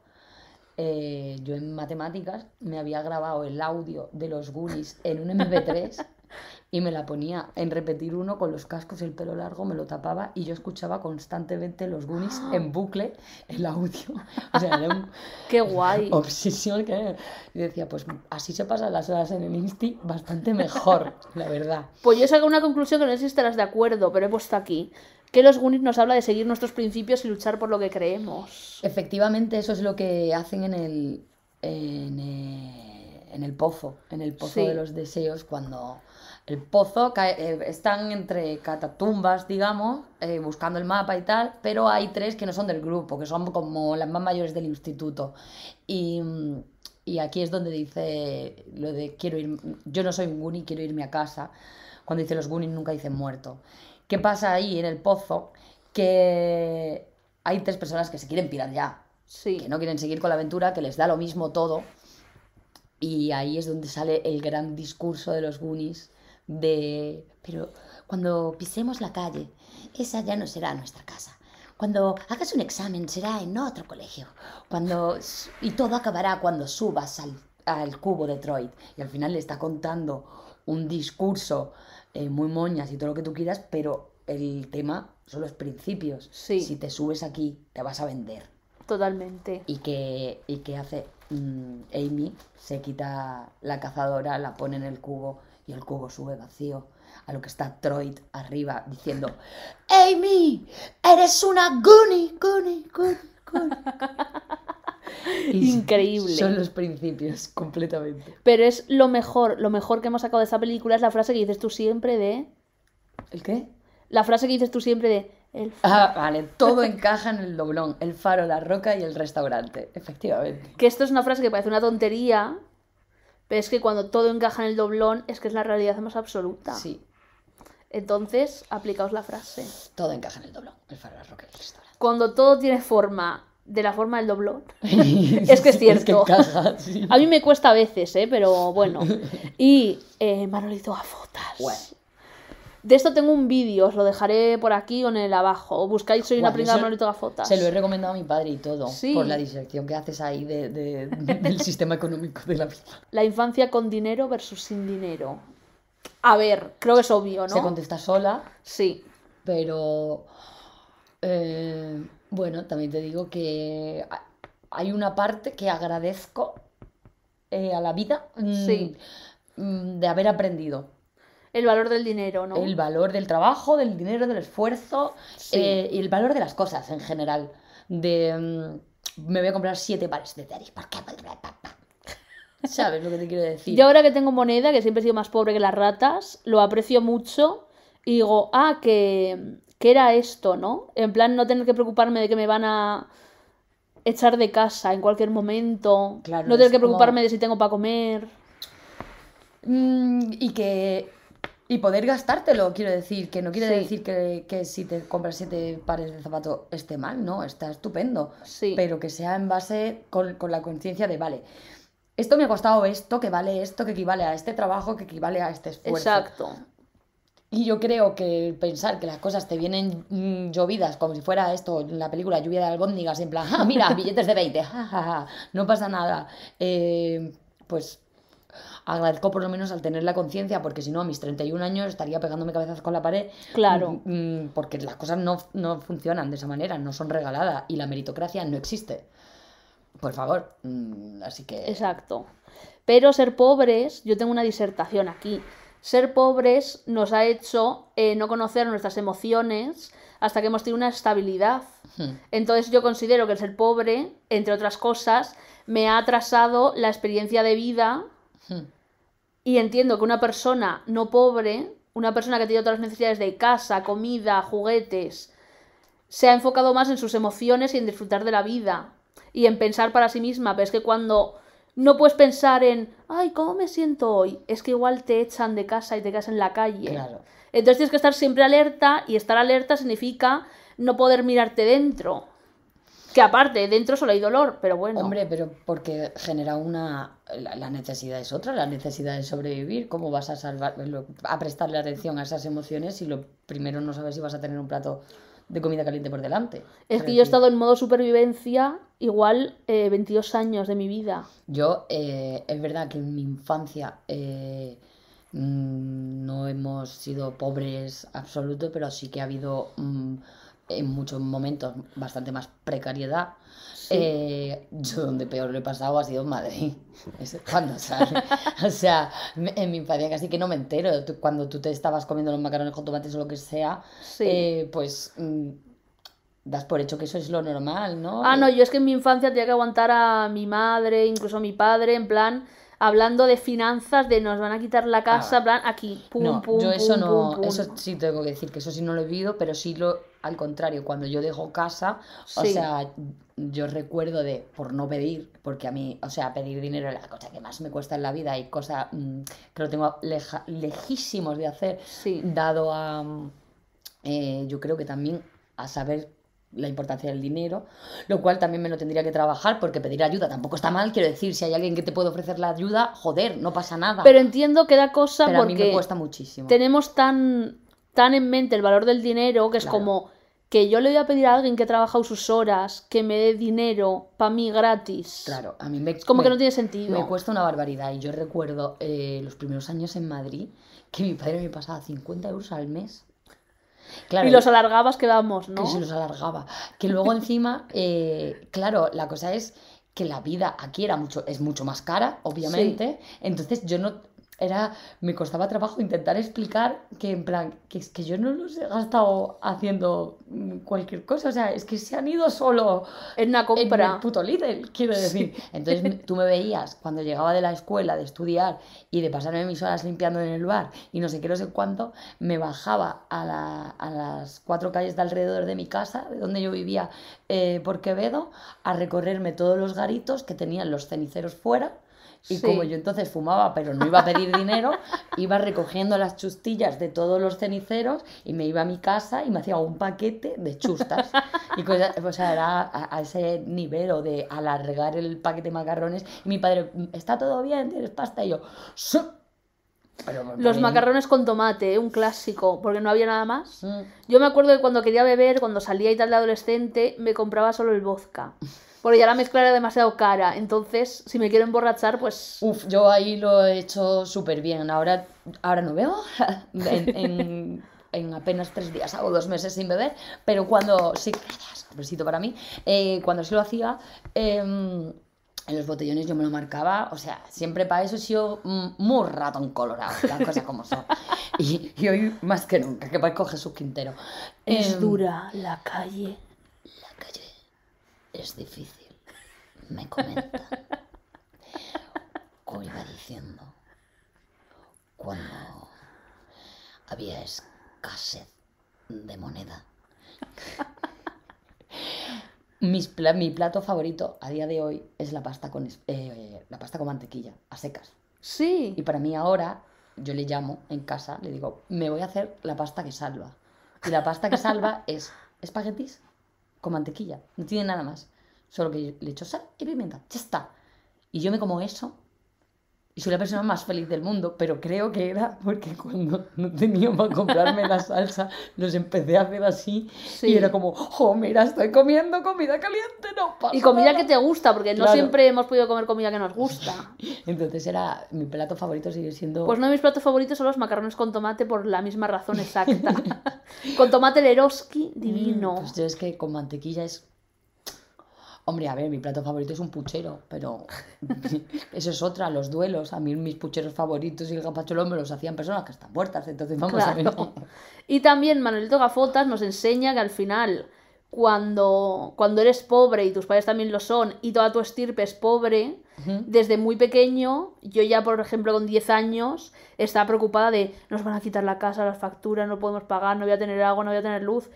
Eh, yo en matemáticas me había grabado el audio de los Goonies en un MP3 y me la ponía en repetir uno con los cascos, y el pelo largo, me lo tapaba y yo escuchaba constantemente los Goonies en bucle, el audio. O sea, un...
¡Qué guay!
Obsesión que Y decía, pues así se pasan las horas en el Insti bastante mejor,
la verdad. Pues yo saco una conclusión que no sé si estarás de acuerdo, pero he puesto aquí que los Goonies nos habla de seguir nuestros principios y luchar por lo que creemos.
Efectivamente, eso es lo que hacen en el, en eh, el, pozo, en el pozo de los deseos, cuando el pozo, eh, están entre catatumbas, digamos, eh, buscando el mapa y tal, pero hay tres que no son del grupo, que son como las más mayores del instituto. Y, aquí es donde dice lo de quiero ir, yo no soy un Goonie, quiero irme a casa. Cuando dice los Goonies nunca dicen muerto. ¿Qué pasa ahí en el pozo? Que hay tres personas que se quieren pirar ya, que no quieren seguir con la aventura, que les da lo mismo todo. Y ahí es donde sale el gran discurso de los Goonies de... Pero cuando pisemos la calle, esa ya no será nuestra casa. Cuando hagas un examen será en otro colegio. Cuando... Y todo acabará cuando subas al, cubo de Detroit Y al final le está contando un discurso eh, muy moñas y todo lo que tú quieras, pero el tema son los principios. Si te subes aquí, te vas a vender.
Totalmente.
Y que, y que hace mm, Amy, se quita la cazadora, la pone en el cubo y el cubo sube vacío, a lo que está Troid arriba diciendo, Amy,
eres una Goonie, Goonie, Goonie, Goonie. Increíble. Son los
principios, completamente.
Pero es lo mejor, lo mejor que hemos sacado de esa película es la frase que dices tú siempre de... ¿El qué? La frase que dices tú siempre de... El Ah,
vale, todo encaja en el doblón, el faro, la roca y el restaurante, efectivamente.
Que esto es una frase que parece una tontería, pero es que cuando todo encaja en el doblón, es que es la realidad más absoluta. Sí. Entonces, aplicaos la frase.
Todo encaja en el doblón,
Cuando todo tiene forma de la forma del doblón. es que es cierto. A mí me cuesta a veces, ¿eh? pero bueno. Y eh, Manolito a Bueno. De esto tengo un vídeo, os lo dejaré por aquí o en el abajo. O buscáis Soy una pringada la fotos. Se lo he
recomendado a mi padre y todo, sí. por la disección que haces ahí del sistema económico de la vida.
La infancia con dinero versus sin dinero. A ver, creo que es obvio, ¿no? Se contesta sola. Sí. Pero...
Eh, bueno, también te digo que hay una parte que agradezco eh, a la vida mm, mm, de haber aprendido
el valor del dinero, ¿no? El
valor del trabajo, del dinero, del esfuerzo eh, y el valor de las cosas en general. De mm, me voy a comprar siete pares de tenis
¿Sabes lo que te quiero decir? Yo ahora que tengo moneda, que siempre he sido más pobre que las ratas, lo aprecio mucho y digo, ah, que, que era esto, ¿no? En plan, no tener que preocuparme de que me van a echar de casa en cualquier momento. Claro, no tener que preocuparme de si tengo para comer. Mm, y que
y poder gastártelo, quiero decir, que no quiere decir que, si te compras siete pares de zapatos esté mal, no, está estupendo, sí. pero que sea en base con, la conciencia de, vale, esto me ha costado esto, que vale esto, que equivale a este trabajo, que equivale a este esfuerzo. Exacto. Y yo creo que pensar que las cosas te vienen llovidas, como si fuera esto, en la película Lluvia de albóndigas, en plan, ¡Ah, mira, billetes de 20, no pasa nada, eh, pues agradezco por lo menos al tener la conciencia, porque si no, a mis 31 años estaría pegándome cabezas con la pared. Claro. Mm, mm, porque las cosas no, funcionan de esa manera, no son regaladas y la meritocracia no existe. Por favor, mm,
así que. Exacto. Pero ser pobres, yo tengo una disertación aquí. Ser pobres nos ha hecho eh, no conocer nuestras emociones hasta que hemos tenido una estabilidad. Hmm. Entonces yo considero que el ser pobre, entre otras cosas, me ha atrasado la experiencia de vida y entiendo que una persona no pobre, una persona que tiene otras necesidades de casa, comida, juguetes, se ha enfocado más en sus emociones y en disfrutar de la vida y en pensar para sí misma. Pero es que cuando no puedes pensar en, ay, ¿cómo me siento hoy? Es que igual te echan de casa y te quedas en la calle. Entonces tienes que estar siempre alerta y estar alerta significa no poder mirarte dentro. Que aparte, dentro solo hay dolor, pero bueno. Hombre, pero
porque genera una. La, necesidad es otra, la necesidad de sobrevivir. ¿Cómo vas a salvar, a prestarle atención a esas emociones si lo primero no sabes si vas a tener un plato de comida caliente por delante? Es que yo he estado en
modo supervivencia igual 22 eh, años de mi vida.
Yo, eh, es verdad que en mi infancia eh, mm, no hemos sido pobres absolutos, pero sí que ha habido. Mm, en muchos momentos bastante más precariedad. Eh, yo donde peor lo he pasado ha sido en Madrid. cuando sale. o sea, en mi infancia casi que no me entero. Cuando tú te estabas comiendo los macarones con tomates o lo que sea, eh, pues mm, das por hecho que eso es lo normal, ¿no? Ah, no, eh,
yo es que en mi infancia tenía que aguantar a mi madre, incluso a mi padre, en plan, hablando de finanzas, de nos van a quitar la casa, ah. en plan, aquí, pum, no, pum, Yo eso no, eso
sí tengo que decir, que eso sí no lo he vivido, pero sí lo al contrario, cuando yo dejo casa, o sea, yo recuerdo de, por no pedir, porque a mí, o sea, pedir dinero es la cosa que más me cuesta en la vida y cosa mm, que lo tengo lejísimos de hacer, dado a, eh, yo creo que también a saber la importancia del dinero, lo cual también me lo tendría que trabajar porque pedir ayuda tampoco está mal, quiero decir, si hay alguien que te puede ofrecer la ayuda, joder, no pasa nada. Pero
entiendo que da cosa porque me cuesta muchísimo. Tenemos tan tan en mente el valor del dinero que es como que yo le voy a pedir a alguien que ha trabajado sus horas que me dé dinero para mí gratis. Claro, a
mí me... como que no tiene sentido. Me cuesta una barbaridad y yo recuerdo eh, los primeros años en Madrid que mi padre me pasaba 50 euros al mes. Claro, y los
alargabas que vamos, ¿no? Que se los
alargaba. Que luego encima, eh, claro, la cosa es que la vida aquí era mucho, es mucho más cara, obviamente. Entonces yo no, era, me costaba trabajo intentar explicar que en plan, que es que yo no los he gastado haciendo cualquier cosa, o sea, es que se han ido solo en una compra. En el puto Lidl, quiero decir. Entonces tú me veías cuando llegaba de la escuela, de estudiar y de pasarme mis horas limpiando en el bar y no sé qué, no sé cuánto, me bajaba a, las cuatro calles de alrededor de mi casa, de donde yo vivía eh, por Quevedo, a recorrerme todos los garitos que tenían los ceniceros fuera y como yo entonces fumaba, pero no iba a pedir dinero, iba recogiendo las chustillas de todos los ceniceros y me iba a mi casa y me hacía un paquete de chustas. Y cosas, o sea, era a, ese nivel o de alargar el paquete de macarrones. Y mi padre, mm, ¿está todo bien? ¿Tienes pasta? Y yo, los macarrones
con tomate, ¿eh? un clásico, porque no había nada más. Yo me acuerdo que cuando quería beber, cuando salía y tal de adolescente, me compraba solo el vodka. Porque ya la mezcla era demasiado cara. Entonces, si me quiero emborrachar, pues. Uf, yo ahí lo he hecho súper bien. Ahora, ahora no veo.
en, apenas tres días hago dos meses sin beber. Pero cuando sí. Besito para mí. Eh, cuando sí lo hacía. Em, en los botellones yo me lo marcaba, o sea, siempre para eso he sido muy ratón colorado, las cosas como son. Y, hoy más que nunca, que para coger su Quintero. Es em, dura la calle es difícil, me comenta. Como iba diciendo, cuando había escasez de moneda. mi plato favorito a día de hoy es la pasta con, eh, la pasta con mantequilla, a secas. Sí. Y para mí ahora, yo le llamo en casa, le digo, me voy a hacer la pasta que salva. Y la pasta que salva es espaguetis con mantequilla, no tiene nada más. Solo que le echo sal y pimienta, ya está. Y yo me como eso y soy la persona más feliz del mundo, pero creo que era porque cuando no tenía para comprarme la salsa, los empecé a hacer así y era como,
oh, mira, estoy comiendo comida caliente, no pasa Y comida que te gusta, porque no siempre hemos podido comer comida que nos gusta.
Entonces era mi plato favorito sigue siendo... Pues no,
de mis platos favoritos son los macarrones con tomate por la misma razón exacta. con tomate Leroski divino.
Mm, pues es que con mantequilla es Hombre, a ver, mi plato favorito es un puchero, pero eso es otra, los duelos. A mí mis pucheros favoritos y el capacholón me los hacían personas que están
muertas, entonces vamos a ver. Y también Manuelito Gafotas nos enseña que al final, cuando, cuando eres pobre y tus padres también lo son y toda tu estirpe es pobre, desde muy pequeño, yo ya, por ejemplo, con 10 años, estaba preocupada de nos van a quitar la casa, las facturas, no podemos pagar, no voy a tener agua, no voy a tener luz.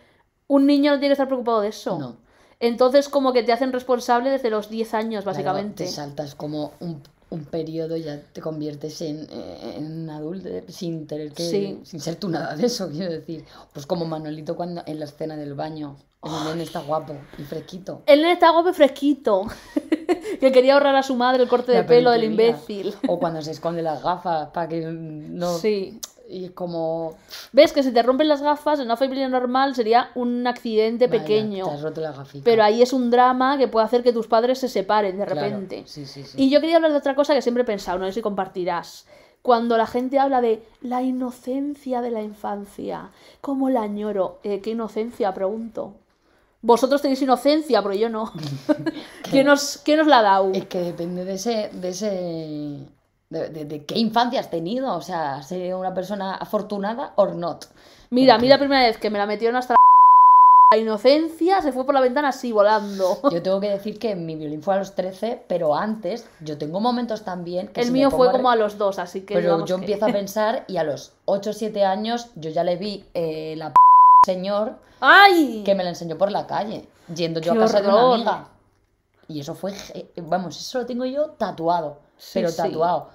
Un niño no tiene que estar preocupado de eso. No. Entonces, como que te hacen responsable desde los 10 años, básicamente. te saltas
como un, un, periodo, ya te conviertes en, en adulto, eh, sin tener que. sin ser tú nada de eso, quiero decir. Pues como Manolito cuando en la escena del baño. El nene está guapo y fresquito.
El nene está guapo y fresquito. que quería ahorrar a su madre el corte de pelo del imbécil. O cuando se esconde las gafas para que no. Sí.
Y como.
¿Ves que si te rompen las gafas? En una familia normal sería un accidente pequeño. pero ahí es un drama que puede hacer que tus padres se separen de repente. Y yo quería hablar de otra cosa que siempre he pensado, no sé si compartirás. Cuando la gente habla de la inocencia de la infancia, como la añoro? Eh, ¿Qué inocencia? Pregunto. Vosotros tenéis inocencia, pero yo no. ¿Qué, nos, qué nos la da? Es que depende de
ese, de ese de, qué infancia has tenido, o sea, ¿has sido una persona
afortunada o not? Mira, a mí la primera vez que me la metieron hasta la inocencia se fue por la ventana así volando. Yo tengo que decir que mi violín fue a los 13, pero antes
yo tengo momentos también que... El mío fue como a los 2, así que... Pero yo empiezo a pensar y a los 8 o 7 años yo ya le vi eh, la señor ¡Ay! que me la enseñó por la calle, yendo yo a casa de una amiga. Y eso fue, vamos, eso lo tengo yo tatuado, pero tatuado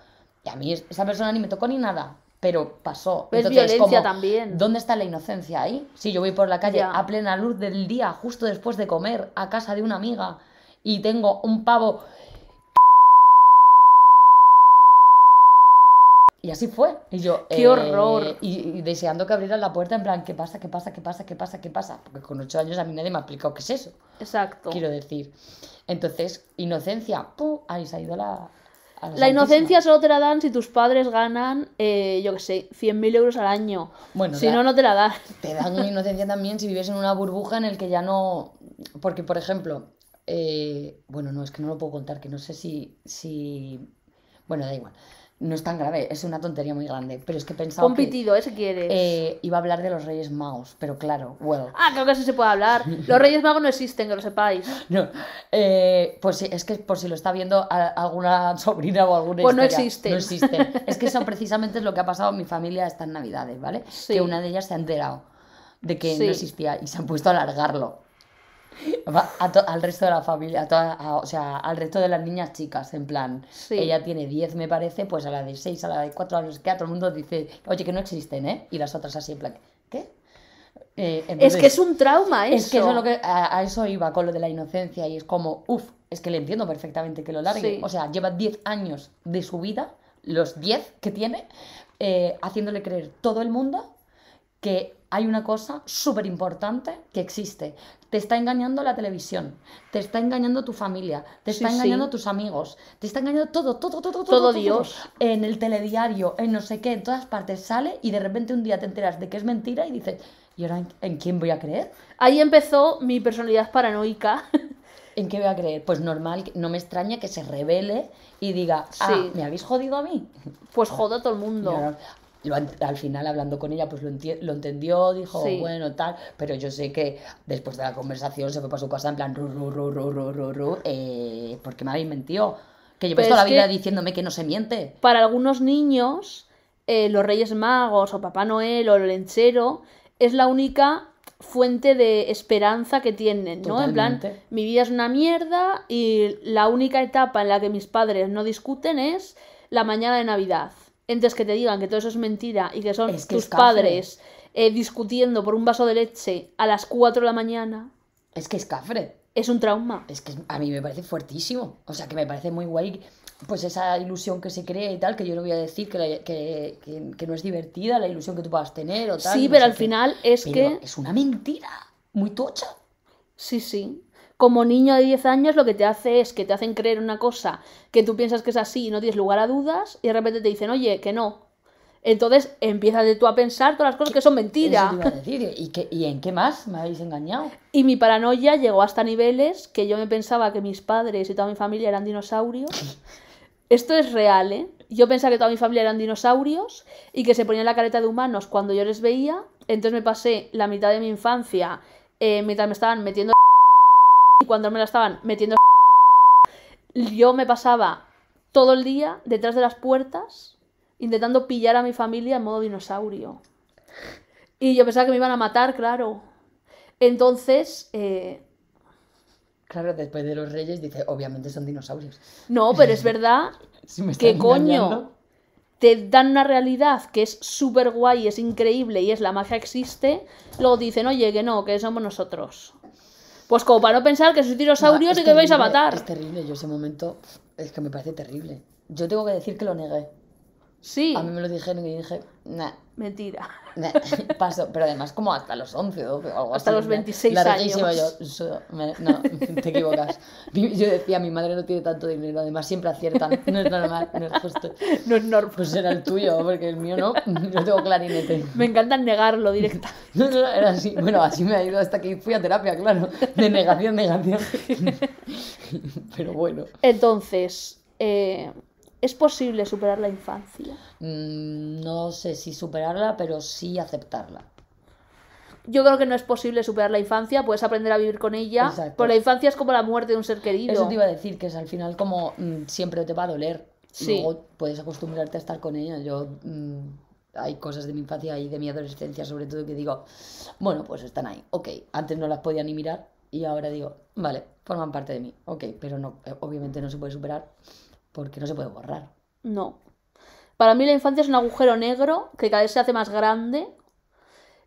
a mí esa persona ni me tocó ni nada, pero pasó. Pues Entonces, violencia también. ¿Dónde está la inocencia ahí? Si yo voy por la calle a plena luz del día, justo después de comer, a casa de una amiga, y tengo un pavo... Y así fue. Y yo. ¡Qué eh, horror! Y, deseando que abrieran la puerta, en plan, ¿qué pasa? ¿Qué pasa? ¿Qué pasa? ¿Qué pasa? ¿Qué pasa? Porque con ocho años a mí nadie me ha explicado qué es eso. Exacto. Quiero decir. Entonces, inocencia. ¡Pum! Ahí se ha ido
la, la inocencia solo te la dan si tus padres ganan, eh, yo qué sé, 100.000 euros al año. Bueno, si no, no te la dan. Te dan una inocencia también si vives en una burbuja en el que ya
no... Porque, por ejemplo, eh, bueno, no, es que no lo puedo contar, que no sé si, si... Bueno, da igual. No es tan grave, es una tontería muy grande. Pero es que pensaba. un pitido,
ese ¿eh? quieres. Eh,
iba a hablar de los Reyes Magos, pero claro, well.
Ah, creo que eso se puede hablar. Los Reyes Magos no existen, que lo sepáis. No. Eh, pues es que por si lo está viendo alguna
sobrina o alguna Pues no existen. No es que eso precisamente es lo que ha pasado en mi familia estas Navidades, ¿vale? Que una de ellas se ha enterado de que no existía y se han puesto a alargarlo al resto de la familia, a o sea, al resto de las niñas chicas, en plan. Ella tiene 10, me parece, pues a la de 6, a la de 4, a que a todo el mundo dice, oye, que no existen, ¿eh? Y las otras así, en plan, ¿qué? Eh, es que es un
trauma Es que eso lo que
a, eso iba con lo de la inocencia y es como, uff, es que le entiendo perfectamente que lo largue. O sea, lleva 10 años de su vida, los 10 que tiene, eh, haciéndole creer todo el mundo que hay una cosa súper importante que existe, te está engañando la televisión, te está engañando tu familia, te está engañando tus amigos, te está engañando todo, todo, todo, todo. Todo, Dios. En el telediario, en no sé qué, en todas partes sale y de repente un día te enteras de que es mentira y dices, ¿y ahora en, quién voy a creer? Ahí empezó mi personalidad paranoica. ¿En qué voy a creer? Pues normal, no me extraña que se revele y diga, ah, ¿me habéis jodido a mí? Pues jodo a todo el mundo al final hablando con ella, pues lo, entendió, dijo, bueno, tal, pero yo sé que después de la conversación se fue para su casa en plan, ru, eh, porque me habéis mentido. Que llevo toda la vida diciéndome que no se miente.
Para algunos niños, eh, los Reyes Magos o Papá Noel o el lechero es la única fuente de esperanza que tienen, ¿no? En plan, mi vida es una mierda y la única etapa en la que mis padres no discuten es la mañana de Navidad. Entonces que te digan que todo eso es mentira y que son tus padres eh, discutiendo por un vaso de leche a las 4 de la mañana.
Es que es cafre. Es un trauma. Es que a mí me parece fuertísimo. O sea, que me parece muy guay pues esa ilusión que se crea y tal, que yo no voy a decir que, que, no es divertida la ilusión que tú puedas tener o tal. Sí, pero al final
es que... Es una mentira muy tocha. Sí, sí como niño de 10 años lo que te hace es que te hacen creer una cosa que tú piensas que es así y no tienes lugar a dudas y de repente te dicen, oye, que no. Entonces empiezas tú a pensar todas las cosas que son mentiras. ¿Y, qué, ¿Y en qué más me habéis engañado? Y mi paranoia llegó hasta niveles que yo me pensaba que mis padres y toda mi familia eran dinosaurios. Esto es real, ¿eh? Yo pensaba que toda mi familia eran dinosaurios y que se ponían la careta de humanos cuando yo les veía. Entonces me pasé la mitad de mi infancia eh, mientras me estaban metiendo y cuando me la estaban metiendo yo me pasaba todo el día detrás de las puertas intentando pillar a mi familia en modo dinosaurio. Y yo pensaba que me iban a matar, claro. Entonces... Eh,
claro, después de los reyes dice, obviamente son dinosaurios.
No, pero es verdad que coño, te dan una realidad que es súper guay, es increíble y es la magia existe, luego dicen, oye, que no, que somos nosotros. Pues como para no pensar que sois dinosaurios y que vais a matar. Es
terrible, yo ese momento es que me parece terrible. Yo tengo que decir que lo negué. Sí. A mí me lo dijeron y dije,
nah. Mentira.
Nah, paso, pero además como hasta los 11 o algo hasta así. Hasta los 26 larguísimo años. yo, no, te equivocas. Yo decía, mi madre no tiene tanto dinero, además siempre aciertan, no es normal, no es justo. No es normal. Pues era el tuyo, porque el mío no, yo tengo clarinete. Me encanta negarlo directa. No, no, era así, bueno, así me ha ido hasta que fui a terapia, claro, de negación, negación. Pero bueno.
Entonces, eh, ¿Es posible superar la infancia?
Mm, no sé si superarla, pero sí aceptarla.
Yo creo que no es posible superar la infancia, puedes aprender a vivir con ella. Por la infancia es como la muerte de un ser querido. Eso te iba
a decir, que es al final como mm, siempre te va a doler. Sí. Luego puedes acostumbrarte a estar con ella. Yo mm, hay cosas de mi infancia y de mi adolescencia, sobre todo, que digo, bueno, pues están ahí. Ok, antes no las podía ni mirar y ahora digo, vale, forman parte de mí. Ok, pero no, eh, obviamente no se puede superar porque no se puede borrar.
No. Para mí la infancia es un agujero negro que cada vez se hace más grande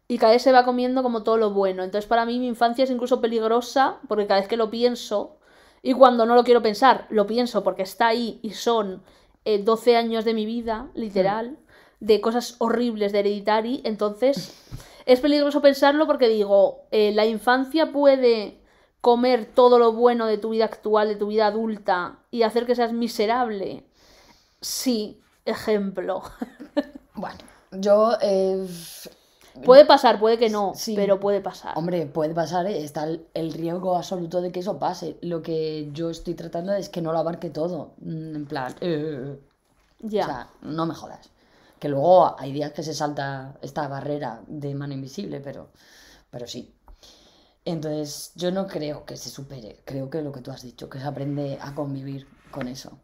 y cada vez se va comiendo como todo lo bueno. Entonces para mí mi infancia es incluso peligrosa porque cada vez que lo pienso y cuando no lo quiero pensar, lo pienso porque está ahí y son 12 eh, años de mi vida, literal, mm. de cosas horribles de hereditari, Entonces es peligroso pensarlo porque digo, eh, la infancia puede comer todo lo bueno de tu vida actual, de tu vida adulta, y hacer que seas miserable. Sí, ejemplo.
Bueno, yo... Eh, puede pasar, puede que no, pero puede pasar. Hombre, puede pasar, eh, está el, riesgo absoluto de que eso pase. Lo que yo estoy tratando es que no lo abarque todo. Mm, en plan, eh, ya. O sea, no me jodas. Que luego hay días que se salta esta barrera de mano invisible, pero, pero sí. Entonces, yo no creo que se supere, creo que lo que tú has dicho, que se aprende a convivir con eso.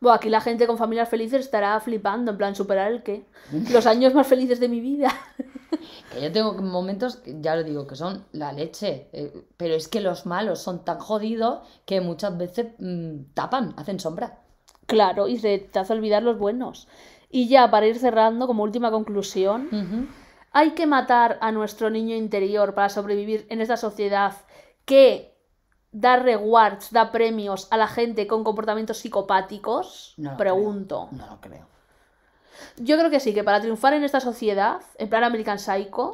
Bueno, aquí la gente con familias felices estará flipando, en plan, ¿superar el qué? Los años más felices de mi vida.
que yo tengo momentos, ya lo digo, que son la leche, eh, pero es que los malos son tan jodidos que muchas veces mm, tapan, hacen sombra.
Claro, y se te hace olvidar los buenos. Y ya, para ir cerrando, como última conclusión, hay que matar a nuestro niño interior para sobrevivir en esta sociedad que da rewards, da premios a la gente con comportamientos psicopáticos. No pregunto. No lo creo. Yo creo que sí, que para triunfar en esta sociedad, en plan American Psycho,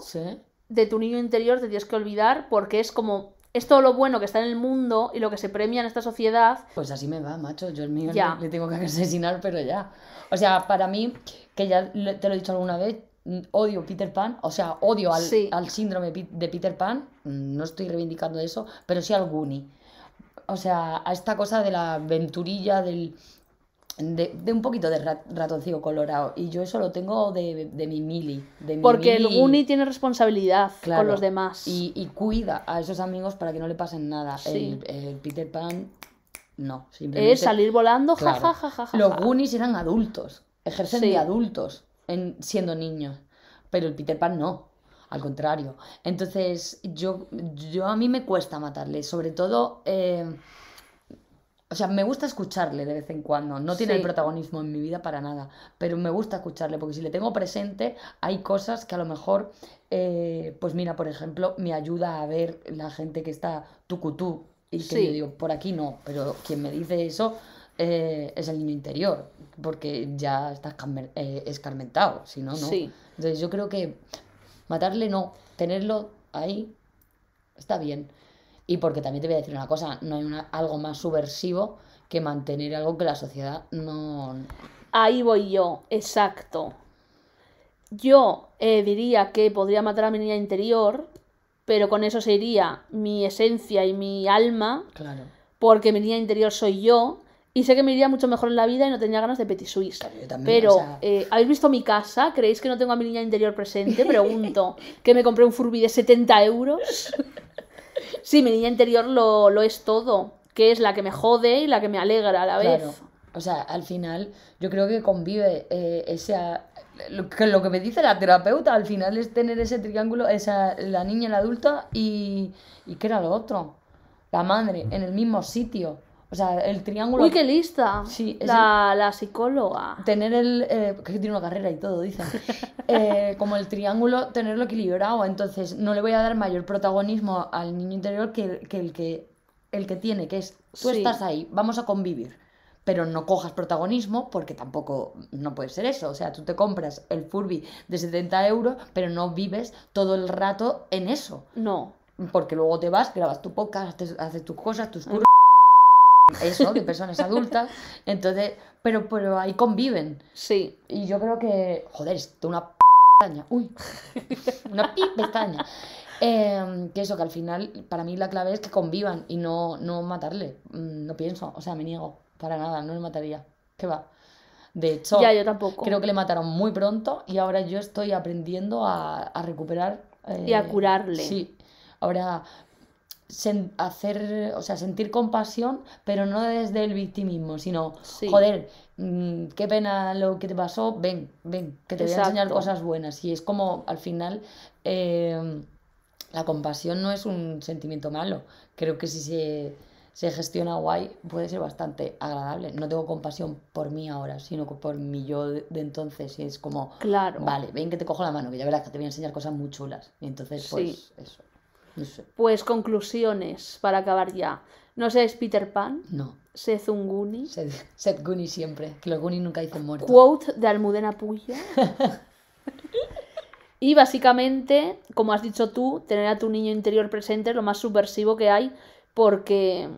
de tu niño interior te tienes que olvidar porque es como es todo lo bueno que está en el mundo y lo que se premia en esta sociedad. Pues así
me va, macho. Yo el mío le, tengo que asesinar,
pero ya. O sea, para mí, que ya te lo he dicho alguna vez, odio
Peter Pan, o sea, odio al, síndrome de Peter Pan, no estoy reivindicando eso, pero sí al Goonie. O sea, a esta cosa de la aventurilla, del, de, un poquito de ratoncillo colorado. Y yo eso lo tengo de, mi mili. Porque el Goonie tiene responsabilidad con los demás. Y, cuida a esos amigos para que no le pasen nada. El, Peter Pan, no. Es salir volando, ja Ja, ja, ja, los Goonies eran adultos. Ejercen de adultos siendo niño, pero el Peter Pan no, al contrario. Entonces, yo, yo a mí me cuesta matarle, sobre todo... Eh, o sea, me gusta escucharle de vez en cuando. No tiene el protagonismo en mi vida para nada, pero me gusta escucharle porque si le tengo presente hay cosas que a lo mejor, eh, pues mira, por ejemplo, me ayuda a ver la gente que está tucutú y que yo digo, por aquí no, pero quien me dice eso, eh, es el niño interior, porque ya está eh, escarmentado, si no, no. Entonces yo creo que matarle no, tenerlo ahí está bien. Y porque también te voy a decir una cosa, no hay algo más subversivo que mantener algo que la sociedad
no... Ahí voy yo, exacto. Yo eh, diría que podría matar a mi niña interior, pero con eso sería mi esencia y mi alma. Claro. Porque mi niña interior soy yo, y sé que me iría mucho mejor en la vida y no tenía ganas de Petit Suisse. pero, eh, ¿habéis visto mi casa? ¿Creéis que no tengo a mi niña interior presente? Pregunto. ¿Que me compré un Furby de 70 euros? sí, mi niña interior lo, es todo. Que es la que me jode y la que me alegra a la vez. O sea, al
final, yo creo que convive eh, esa lo que, me dice la terapeuta al final es tener ese triángulo, esa, la niña, la adulta y, y ¿qué era lo otro? La madre, en el mismo sitio. O sea, el triángulo. Uy, qué
lista. Sí, es la,
psicóloga. Tener el. Eh, que tiene una carrera y todo, dice eh, como el triángulo, tenerlo equilibrado. Entonces, no le voy a dar mayor protagonismo al niño interior que, el, que el que tiene, que es tú estás ahí, vamos a convivir. Pero no cojas protagonismo porque tampoco no puede ser eso. O sea, tú te compras el Furby de 70 euros, pero no vives todo el rato en eso. No. Porque luego te vas, grabas tu podcast, haces, tus cosas, tus mm. curvas eso, de personas adultas. Entonces, pero, pero ahí conviven. Sí. Y yo creo que, joder, es de una pestaña. Uy, una pestaña. Em, que eso, que al final, para mí la clave es que convivan y no, matarle. Mm, no pienso, o sea, me niego. Para nada, no le mataría. ¿Qué va? De hecho, ya, yo tampoco. creo que le mataron muy pronto y ahora yo estoy aprendiendo a, recuperar. y a eh, curarle. Sí. Ahora hacer, o sea, sentir compasión, pero no desde el victimismo, sino, joder, mm, qué pena lo que te pasó, ven, ven, que te voy a enseñar cosas buenas. Y es como, al final, em, la compasión no es un sentimiento malo. Creo que si se, gestiona guay, puede ser bastante agradable. No tengo compasión por mí ahora, sino por mi yo de, entonces. Y es como, claro. vale, ven que te cojo la mano, que ya verás que te voy a enseñar cosas muy chulas. Y entonces, pues, eso.
Pues conclusiones para acabar ya. ¿No sé, es Peter Pan? No. Seth un Guni. Seth, siempre,
que los Goonies nunca dicen muerto.
Quote de Almudena Puya. y básicamente, como has dicho tú, tener a tu niño interior presente es lo más subversivo que hay porque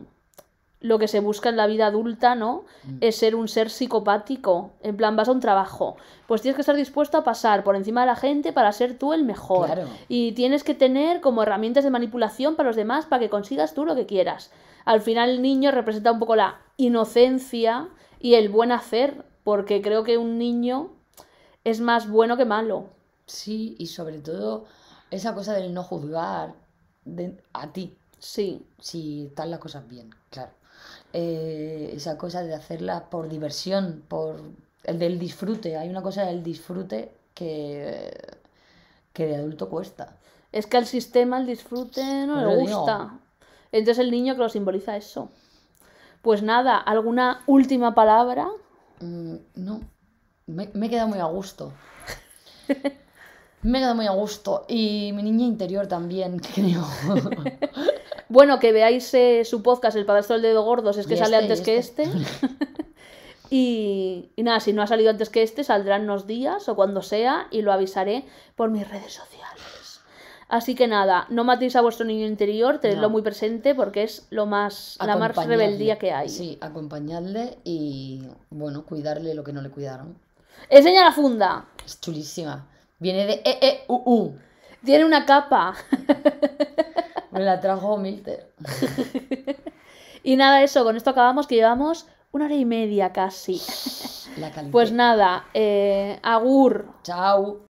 lo que se busca en la vida adulta, ¿no? Mm. Es ser un ser psicopático. En plan, vas a un trabajo. Pues tienes que estar dispuesto a pasar por encima de la gente para ser tú el mejor. Y tienes que tener como herramientas de manipulación para los demás para que consigas tú lo que quieras. Al final el niño representa un poco la inocencia y el buen hacer, porque creo que un niño es más bueno que malo.
Sí, y sobre todo esa cosa del no juzgar de, a ti. Sí. Si están las cosas bien, claro. Eh, esa cosa de hacerla por diversión, por el del disfrute. Hay una cosa del disfrute que, que de adulto cuesta.
Es que al sistema el disfrute no le gusta. Entonces el niño que lo simboliza eso. Pues nada, ¿alguna última palabra?
Mm, no, me, me he quedado muy a gusto.
Me he quedado muy a gusto y mi niña interior también, creo. Bueno, que veáis eh, su podcast, El Padrastro del Dedo Gordos, es que sale este, antes que este. este. y, nada, si no ha salido antes que este, saldrán unos días o cuando sea y lo avisaré por mis redes sociales. Así que nada, no matéis a vuestro niño interior, tenedlo muy presente porque es lo más la más rebeldía que hay. Sí,
acompañadle y bueno, cuidarle lo que no le cuidaron.
Enseña la funda.
Es chulísima. Viene
de e, e tiene una capa.
Me la trajo Milter.
y nada, eso, con esto acabamos que llevamos una hora y media casi. La pues nada, eh, agur. Chao.